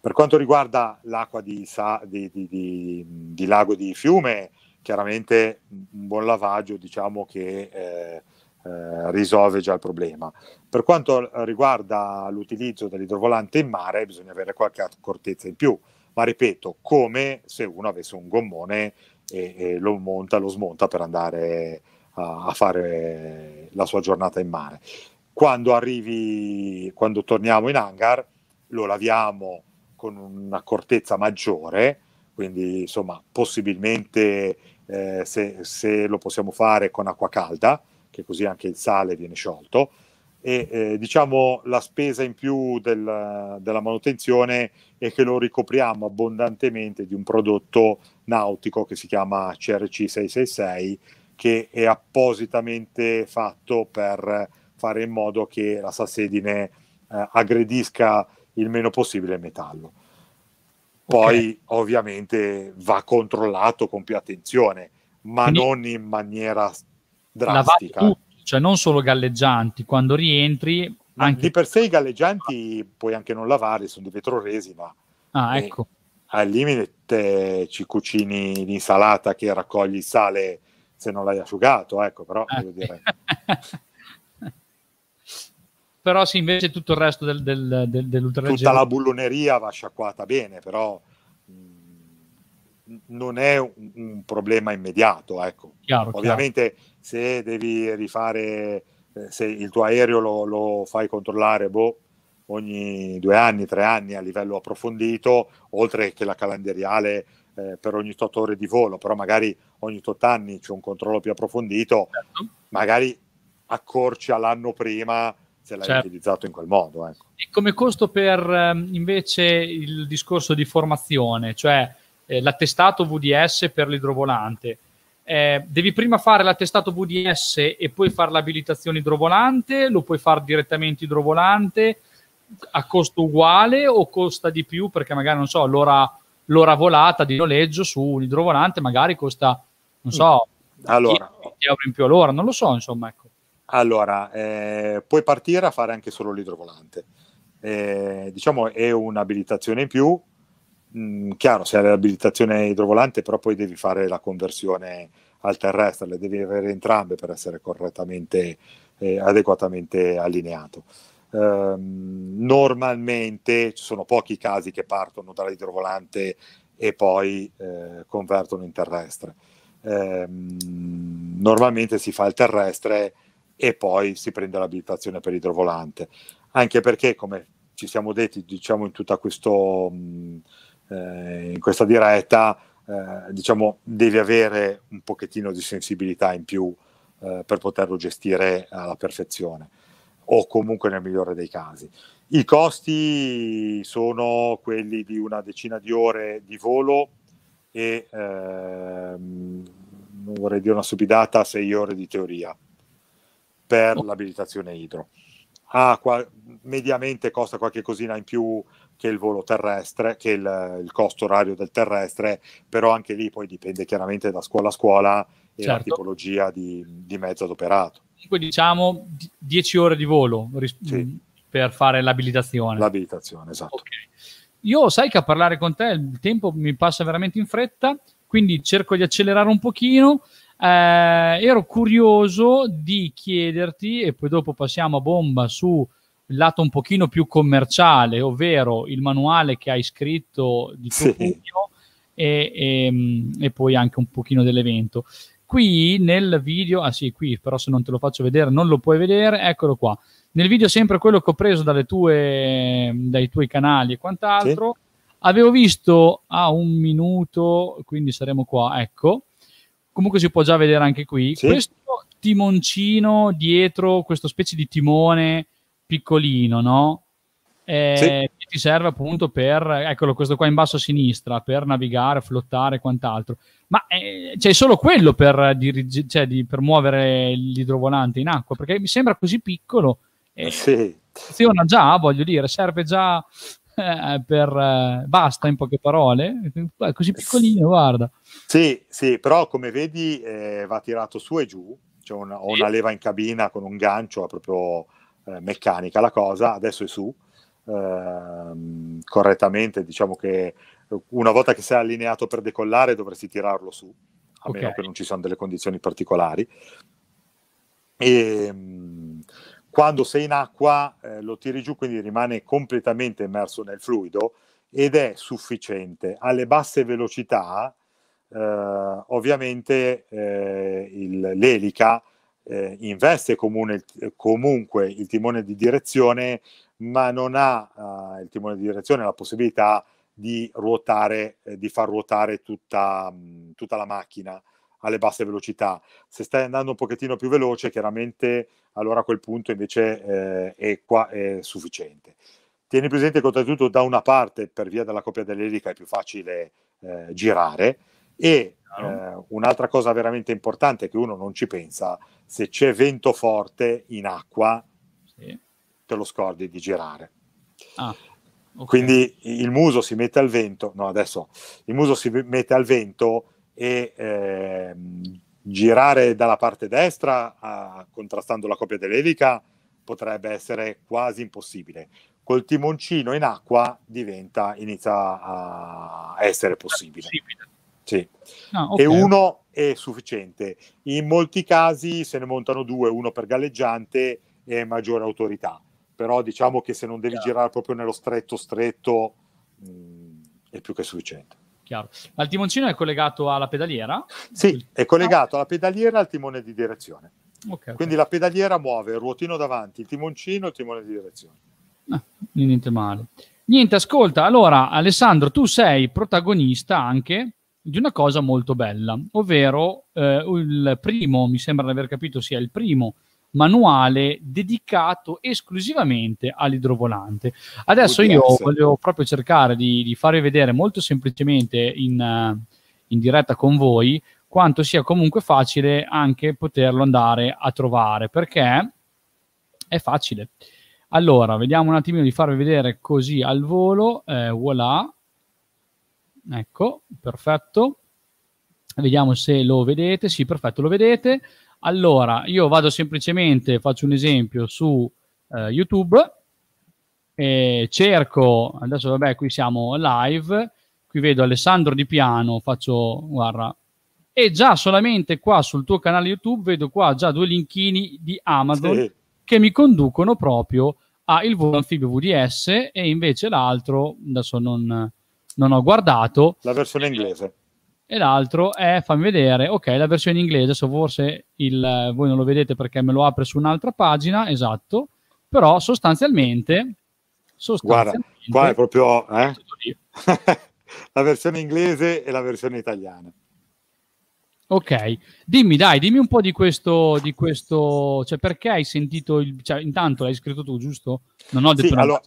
Per quanto riguarda l'acqua di, di, di, di lago e di fiume, chiaramente un buon lavaggio diciamo che eh, eh, risolve già il problema. Per quanto riguarda l'utilizzo dell'idrovolante in mare, bisogna avere qualche accortezza in più, ma ripeto, come se uno avesse un gommone e, e lo monta, lo smonta per andare a, a fare la sua giornata in mare. Quando arrivi, quando torniamo in hangar, lo laviamo con un'accortezza maggiore, quindi insomma possibilmente eh, se, se, lo possiamo fare con acqua calda, che così anche il sale viene sciolto, e eh, diciamo la spesa in più del, della manutenzione è che lo ricopriamo abbondantemente di un prodotto nautico che si chiama CRC 666 che è appositamente fatto per fare in modo che la sassedine eh, aggredisca il meno possibile il metallo. Poi okay. ovviamente va controllato con più attenzione, ma Quindi, non in maniera drastica. Tutto, cioè non solo galleggianti, quando rientri... anche... Di per sé i galleggianti puoi anche non lavare, sono di vetro vetroresina. Ah, eh, ecco. Al limite ci cucini l'insalata che raccogli il sale se non l'hai asciugato, ecco, però ah, voglio dire... (laughs) però sì, invece tutto il resto del, del, del, dell'ultralegge... Tutta la bulloneria va sciacquata bene, però mm, non è un, un, problema immediato, ecco. Chiaro, Ovviamente chiaro. se devi rifare, eh, se il tuo aereo lo, lo fai controllare, boh, ogni due anni, tre anni a livello approfondito, oltre che la calendariale eh, per ogni tot ore di volo, però magari ogni tot anni c'è un controllo più approfondito, certo. magari accorcia l'anno prima se l'hai certo. utilizzato in quel modo. Ecco. E come costo per ehm, invece il discorso di formazione, cioè eh, l'attestato VDS per l'idrovolante, eh, devi prima fare l'attestato VDS e poi fare l'abilitazione idrovolante, lo puoi fare direttamente idrovolante a costo uguale o costa di più perché magari non so, allora l'ora volata di noleggio su un idrovolante magari costa, non so, mm. allora, 20 euro in più all'ora, non lo so, insomma. Ecco. Allora, eh, puoi partire a fare anche solo l'idrovolante. Eh, diciamo è un'abilitazione in più, Mm, chiaro, se hai l'abilitazione idrovolante, però poi devi fare la conversione al terrestre, le devi avere entrambe per essere correttamente, eh, adeguatamente allineato ehm, normalmente ci sono pochi casi che partono dall'idrovolante e poi eh, convertono in terrestre. Ehm, normalmente si fa il terrestre e poi si prende l'abilitazione per idrovolante, anche perché come ci siamo detti diciamo in tutta questo, eh, in questa diretta, eh, diciamo, devi avere un pochettino di sensibilità in più eh, per poterlo gestire alla perfezione o comunque nel migliore dei casi. I costi sono quelli di una decina di ore di volo e ehm, non vorrei dire una subidata, sei ore di teoria per oh. l'abilitazione idro. Ah, qua, mediamente costa qualche cosina in più che il volo terrestre, che il, il, costo orario del terrestre, però anche lì poi dipende chiaramente da scuola a scuola e certo. la tipologia di, di mezzo adoperato comunque diciamo 10 ore di volo ris- sì. per fare l'abilitazione. L'abilitazione, esatto. Okay. Io sai che a parlare con te il tempo mi passa veramente in fretta, quindi cerco di accelerare un pochino. Eh, ero curioso di chiederti, e poi dopo passiamo a bomba su lato un pochino più commerciale, ovvero il manuale che hai scritto di tuo sì. pugno e, e, mm, e, poi anche un pochino dell'evento. Qui nel video, ah sì, qui però se non te lo faccio vedere non lo puoi vedere, eccolo qua. Nel video sempre quello che ho preso tue, dai tuoi canali e quant'altro, sì. avevo visto a ah, un minuto, quindi saremo qua, ecco. Comunque si può già vedere anche qui. Sì. Questo timoncino dietro, questo specie di timone piccolino, no? eh, sì. che ti serve appunto per, eccolo questo qua in basso a sinistra, per navigare, flottare e quant'altro. Ma eh, c'è solo quello per, dirige, cioè, di, per muovere l'idrovolante in acqua, perché mi sembra così piccolo. Eh, (laughs) sì. Funziona già, voglio dire, serve già eh, per eh, basta in poche parole, è così piccolino, guarda. Sì, sì, però come vedi eh, va tirato su e giù, c'è una, sì. una leva in cabina con un gancio, è proprio eh, meccanica la cosa, adesso è su, Ehm, correttamente, diciamo che eh, una volta che sei allineato per decollare dovresti tirarlo su, a okay. meno che non ci siano delle condizioni particolari. E, ehm, quando sei in acqua eh, lo tiri giù, quindi rimane completamente immerso nel fluido ed è sufficiente. Alle basse velocità, eh, ovviamente, eh, il, l'elica eh, investe comune, comunque il timone di direzione ma non ha eh, il timone di direzione, la possibilità di ruotare, eh, di far ruotare tutta, mh, tutta, la macchina alle basse velocità. Se stai andando un pochettino più veloce, chiaramente allora a quel punto invece eh, è, qua, è sufficiente. Tieni presente che oltretutto da una parte, per via della coppia dell'elica, è più facile eh, girare e eh, un'altra cosa veramente importante che uno non ci pensa, se c'è vento forte in acqua, te lo scordi di girare. Ah, okay. Quindi il muso si mette al vento, no adesso, il muso si mette al vento e eh, girare dalla parte destra a, contrastando la coppia dell'elica potrebbe essere quasi impossibile. Col timoncino in acqua diventa, inizia a essere possibile. Sì. Ah, okay. E uno è sufficiente. In molti casi se ne montano due, uno per galleggiante e maggiore autorità però diciamo che se non devi Chiaro. girare proprio nello stretto stretto mh, mm, è più che sufficiente. Chiaro. ma il timoncino è collegato alla pedaliera? Sì, è collegato ah. alla pedaliera e al timone di direzione. Okay, Quindi okay. la pedaliera muove il ruotino davanti, il timoncino e il timone di direzione. Ah, niente male. Niente, ascolta, allora Alessandro, tu sei protagonista anche di una cosa molto bella, ovvero eh, il primo, mi sembra di aver capito, sia il primo manuale dedicato esclusivamente all'idrovolante. Adesso io voglio proprio cercare di, di farvi vedere molto semplicemente in, eh, in diretta con voi quanto sia comunque facile anche poterlo andare a trovare perché è facile. Allora, vediamo un attimino di farvi vedere così al volo, eh, voilà, ecco, perfetto. Vediamo se lo vedete, sì, perfetto, lo vedete. Allora, io vado semplicemente, faccio un esempio su eh, YouTube, e cerco, adesso vabbè qui siamo live, qui vedo Alessandro Di Piano, faccio, guarda, e già solamente qua sul tuo canale YouTube vedo qua già due linkini di Amazon sì. che mi conducono proprio a Il Volo Anfibio VDS e invece l'altro, adesso non, non ho guardato. La versione inglese e l'altro è fammi vedere, ok, la versione inglese, so forse il, eh, voi non lo vedete perché me lo apre su un'altra pagina, esatto, però sostanzialmente... sostanzialmente Guarda, qua è proprio... Eh? (laughs) la versione inglese e la versione italiana. Ok, dimmi dai, dimmi un po' di questo, di questo cioè perché hai sentito, il, cioè, intanto l'hai scritto tu, giusto? Non ho detto sì, allora,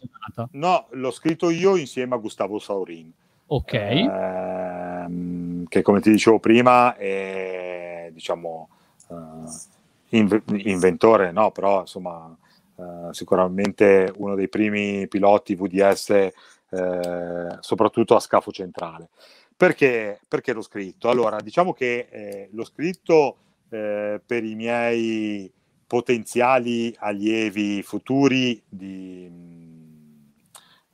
No, l'ho scritto io insieme a Gustavo Saurin. Ok. Ehm, che come ti dicevo prima è diciamo eh, inv- inventore, no? però insomma eh, sicuramente uno dei primi piloti VDS eh, soprattutto a scafo centrale. Perché, perché l'ho scritto? Allora, diciamo che eh, l'ho scritto eh, per i miei potenziali allievi futuri di, mm,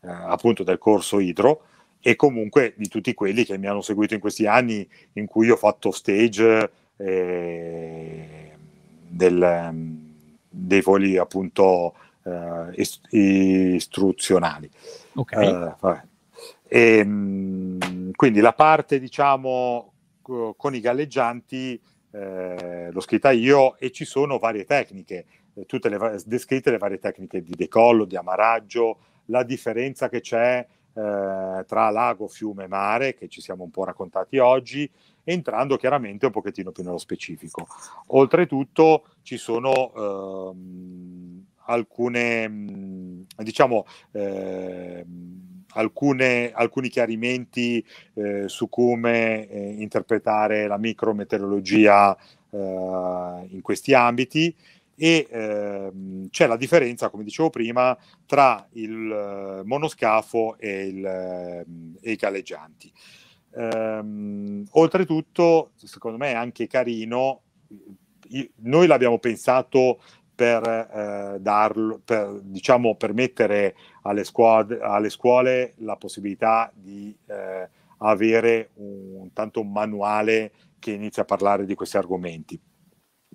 eh, appunto del corso idro, e comunque di tutti quelli che mi hanno seguito in questi anni in cui ho fatto stage eh, del, dei voli appunto eh, istruzionali. Ok. Eh, e, ehm, quindi la parte diciamo con i galleggianti eh, l'ho scritta io e ci sono varie tecniche, eh, tutte le, descritte le varie tecniche di decollo, di amaraggio, la differenza che c'è eh, tra lago, fiume e mare, che ci siamo un po' raccontati oggi, entrando chiaramente un pochettino più nello specifico. Oltretutto ci sono ehm, alcune, mm, diciamo, ehm, Alcune, alcuni chiarimenti eh, su come eh, interpretare la micrometeorologia eh, in questi ambiti e ehm, c'è la differenza, come dicevo prima, tra il eh, monoscafo e, il, ehm, e i galleggianti. Ehm, oltretutto, secondo me è anche carino, noi l'abbiamo pensato per, eh, darlo, per diciamo, permettere alle, squad- alle, scuole la possibilità di eh, avere un, tanto un manuale che inizia a parlare di questi argomenti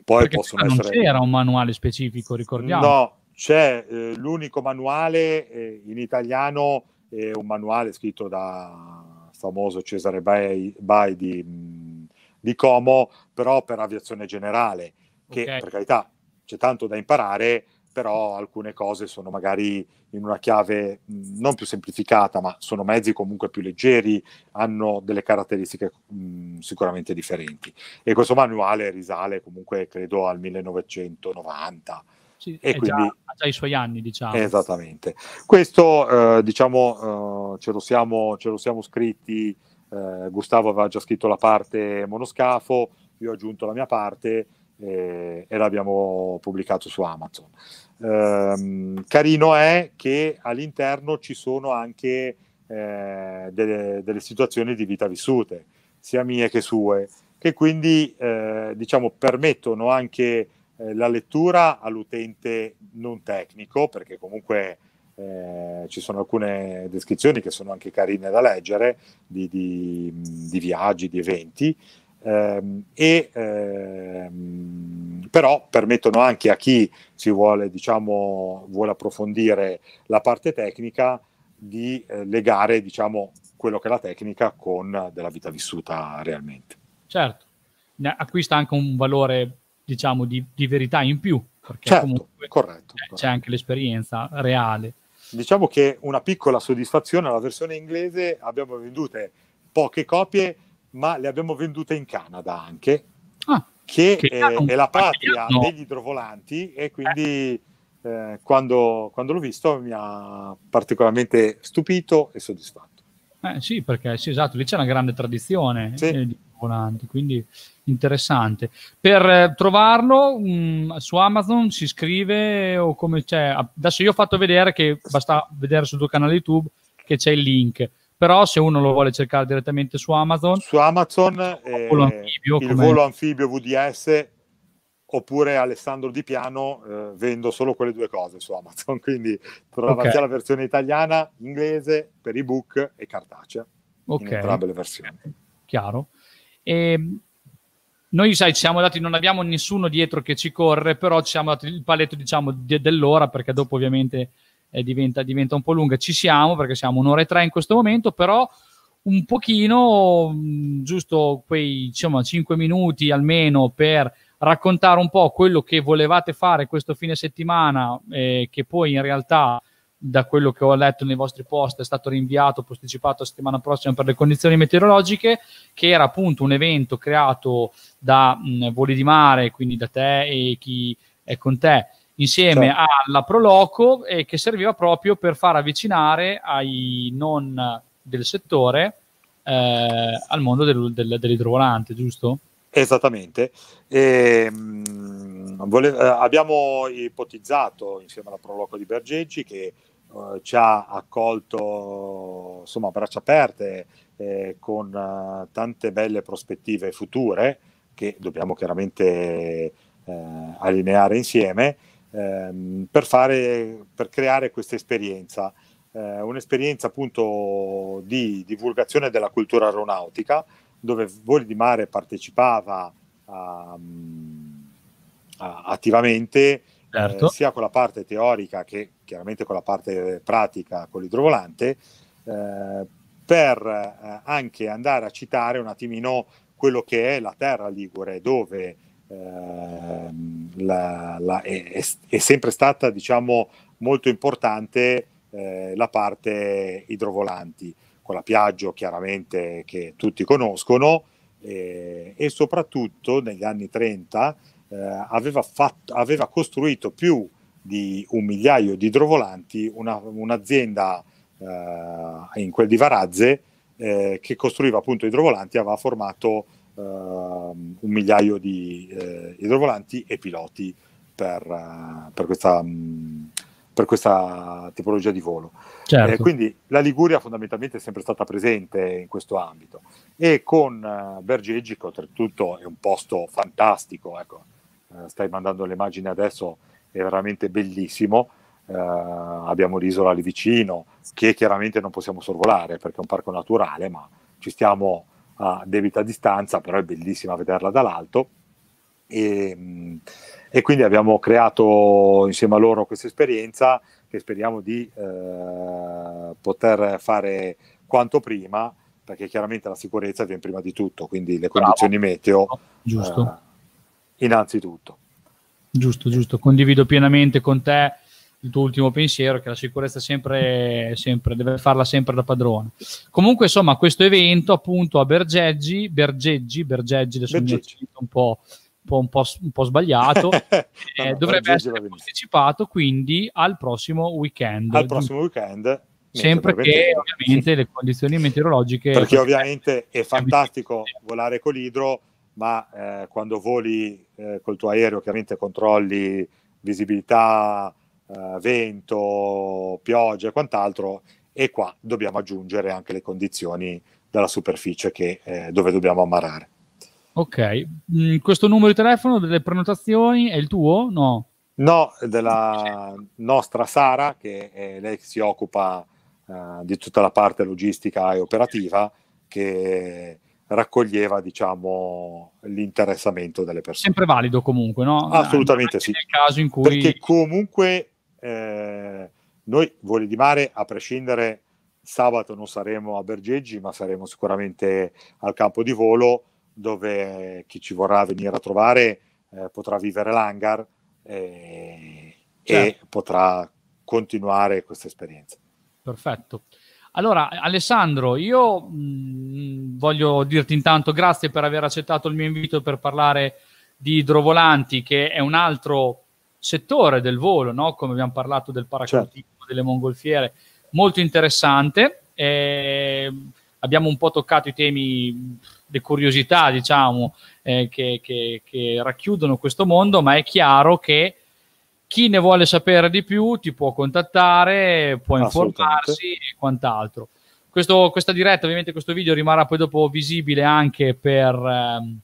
poi Perché possono essere... Non c'era un manuale specifico, ricordiamo. No, c'è eh, l'unico manuale eh, in italiano, è un manuale scritto da famoso Cesare Bai, Bai di, di, Como, però per aviazione generale, che okay. per carità c'è tanto da imparare, però alcune cose sono magari in una chiave non più semplificata, ma sono mezzi comunque più leggeri, hanno delle caratteristiche mh, sicuramente differenti. E questo manuale risale comunque, credo, al 1990. Sì, e quindi, già, già, i suoi anni, diciamo. Esattamente. Questo, eh, diciamo, eh, ce, lo siamo, ce, lo siamo, scritti, eh, Gustavo aveva già scritto la parte monoscafo, io ho aggiunto la mia parte, e, e l'abbiamo pubblicato su Amazon. Ehm, carino è che all'interno ci sono anche eh, delle, delle, situazioni di vita vissute, sia mie che sue, che quindi eh, diciamo, permettono anche eh, la lettura all'utente non tecnico, perché comunque eh, ci sono alcune descrizioni che sono anche carine da leggere di, di, di viaggi, di eventi, Ehm, e, ehm, però permettono anche a chi si vuole, diciamo, vuole approfondire la parte tecnica di eh, legare diciamo, quello che è la tecnica con della vita vissuta realmente. Certo, acquista anche un valore diciamo, di, di verità in più, perché certo, comunque corretto, c'è, corretto. anche l'esperienza reale. Diciamo che una piccola soddisfazione alla versione inglese, abbiamo vendute poche copie, ma le abbiamo vendute in Canada anche, ah, che, che è, eh, è, la ah, patria no. degli idrovolanti e quindi eh. eh, quando, quando, l'ho visto mi ha particolarmente stupito e soddisfatto. Eh, sì, perché sì, esatto, lì c'è una grande tradizione eh, sì. eh, di idrovolanti, quindi interessante. Per trovarlo mh, mm, su Amazon si scrive o come c'è. Cioè, adesso io ho fatto vedere che basta vedere sul tuo canale YouTube che c'è il link però se uno lo vuole cercare direttamente su Amazon su Amazon eh, volo anfibio, il volo anfibio VDS oppure Alessandro Di Piano eh, vendo solo quelle due cose su Amazon (laughs) quindi trova okay. sia la versione italiana inglese per ebook e cartacea okay. in entrambe le versioni chiaro e ehm, noi sai, ci siamo dati, non abbiamo nessuno dietro che ci corre, però ci siamo dati il paletto diciamo de- dell'ora perché dopo ovviamente eh, diventa, diventa, un po' lunga. Ci siamo perché siamo un'ora e tre in questo momento, però un pochino, mm, giusto quei diciamo, 5 minuti almeno per raccontare un po' quello che volevate fare questo fine settimana, eh, che poi in realtà da quello che ho letto nei vostri post è stato rinviato, posticipato la settimana prossima per le condizioni meteorologiche, che era appunto un evento creato da mh, mm, Voli di Mare, quindi da te e chi è con te, insieme certo. alla Proloco e eh, che serviva proprio per far avvicinare ai non del settore eh, al mondo del, del, dell'idrovolante, giusto? Esattamente. E, ehm, mh, vole- eh, abbiamo ipotizzato insieme alla Proloco di Bergeggi che eh, ci ha accolto insomma a braccia aperte eh, con eh, tante belle prospettive future che dobbiamo chiaramente allineare insieme ehm, per, fare, per, creare questa esperienza. Eh, un'esperienza appunto di divulgazione della cultura aeronautica, dove Voli di Mare partecipava a, ehm, a, attivamente certo. eh, sia con la parte teorica che chiaramente con la parte pratica con l'idrovolante, eh, per eh, anche andare a citare un attimino quello che è la terra ligure, dove Ehm, la, la, è, è, sempre stata diciamo, molto importante eh, la parte idrovolanti, con la Piaggio chiaramente che tutti conoscono eh, e soprattutto negli anni 30 eh, aveva, fatto, aveva, costruito più di un migliaio di idrovolanti una, un'azienda eh, in quel di Varazze eh, che costruiva appunto idrovolanti aveva formato uh, un migliaio di eh, idrovolanti e piloti per, uh, per, questa, mh, mm, per, questa, tipologia di volo. Eh, certo. Eh, quindi la Liguria fondamentalmente è sempre stata presente in questo ambito e con eh, Bergeggi, che oltretutto è un posto fantastico, ecco, stai mandando le immagini adesso, è veramente bellissimo. Uh, abbiamo l'isola lì vicino, che chiaramente non possiamo sorvolare perché è un parco naturale, ma ci stiamo a debita distanza, però è bellissima vederla dall'alto. E, ehm, e, quindi abbiamo creato insieme a loro questa esperienza che speriamo di eh, poter fare quanto prima, perché chiaramente la sicurezza viene prima di tutto, quindi le Bravo. condizioni meteo. Giusto. Eh, innanzitutto. Giusto, giusto, condivido pienamente con te il tuo ultimo pensiero, che la sicurezza sempre, sempre, deve farla sempre da padrone. Comunque, insomma, questo evento appunto a Bergeggi, Bergeggi, Bergeggi, adesso Bergeggi. mi un po'. Un po', un po', sbagliato, (laughs) eh, no, no, dovrebbe essere posticipato quindi al prossimo weekend. Al prossimo weekend. Sempre che ovviamente le condizioni meteorologiche... Perché ovviamente è fantastico volare con l'idro, ma eh, quando voli eh, col tuo aereo ovviamente controlli visibilità, eh, vento, pioggia e quant'altro, e qua dobbiamo aggiungere anche le condizioni della superficie che, eh, dove dobbiamo ammarrare. Ok, mm, questo numero di telefono delle prenotazioni è il tuo? No. No, della nostra Sara, che è lei che si occupa eh, di tutta la parte logistica e operativa, che raccoglieva diciamo, l'interessamento delle persone. Sempre valido comunque, no? Assolutamente sì. Nel caso in cui... Perché comunque eh, noi Voli di Mare, a prescindere, sabato non saremo a Bergeggi, ma saremo sicuramente al campo di volo dove chi ci vorrà venire a trovare eh, potrà vivere l'hangar eh, certo. e potrà continuare questa esperienza. Perfetto. Allora, Alessandro, io mh, mm, voglio dirti intanto grazie per aver accettato il mio invito per parlare di idrovolanti, che è un altro settore del volo, no? come abbiamo parlato del paracadutismo, certo. delle mongolfiere, molto interessante. Eh, abbiamo un po' toccato i temi, le curiosità, diciamo, eh, che, che, che, racchiudono questo mondo, ma è chiaro che chi ne vuole sapere di più ti può contattare, può informarsi e quant'altro. Questo, questa diretta, ovviamente questo video rimarrà poi dopo visibile anche per, ehm,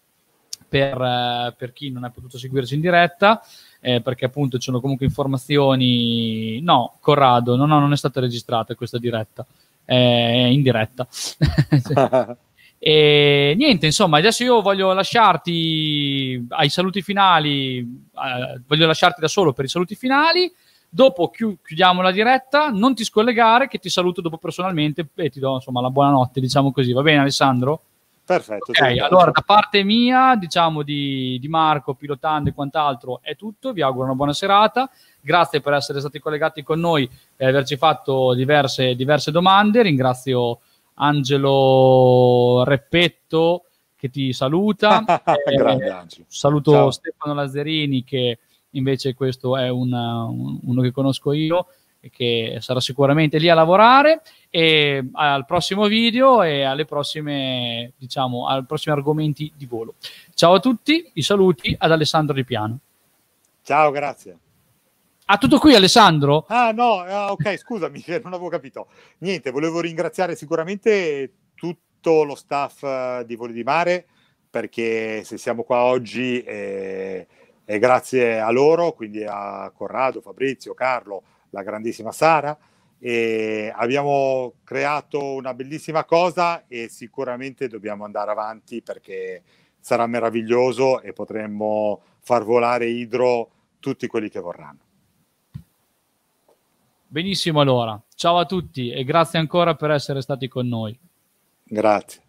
per, eh, per chi non ha potuto seguirci in diretta eh, perché appunto ci sono comunque informazioni. No, Corrado, no, no, non è stata registrata questa diretta, eh, è in diretta. (laughs) E niente, insomma, adesso io voglio lasciarti ai saluti finali, eh, voglio lasciarti da solo per i saluti finali. Dopo chi- chiudiamo la diretta, non ti scollegare che ti saluto dopo personalmente e ti do insomma la buonanotte, diciamo così. Va bene Alessandro? Perfetto. Ok, allora da parte mia, diciamo di, di Marco, pilotando e quant'altro, è tutto. Vi auguro una buona serata. Grazie per essere stati collegati con noi e averci fatto diverse, diverse domande. Ringrazio Angelo Reppetto che ti saluta. (laughs) eh, Angelo. Saluto Ciao. Stefano Lazzerini che invece questo è una, un, uno che conosco io e che sarà sicuramente lì a lavorare e eh, al prossimo video e alle prossime, diciamo, ai prossimi argomenti di volo. Ciao a tutti, i saluti ad Alessandro Di Piano. Ciao, grazie. Ah, tutto qui Alessandro? Ah no, ah, ok, scusami non avevo capito. Niente, volevo ringraziare sicuramente tutto lo staff eh, di Voli di Mare perché se siamo qua oggi è, eh, è grazie a loro, quindi a Corrado, Fabrizio, Carlo, la grandissima Sara, e abbiamo creato una bellissima cosa e sicuramente dobbiamo andare avanti perché sarà meraviglioso e potremmo far volare idro tutti quelli che vorranno. Benissimo allora, ciao a tutti e grazie ancora per essere stati con noi. Grazie.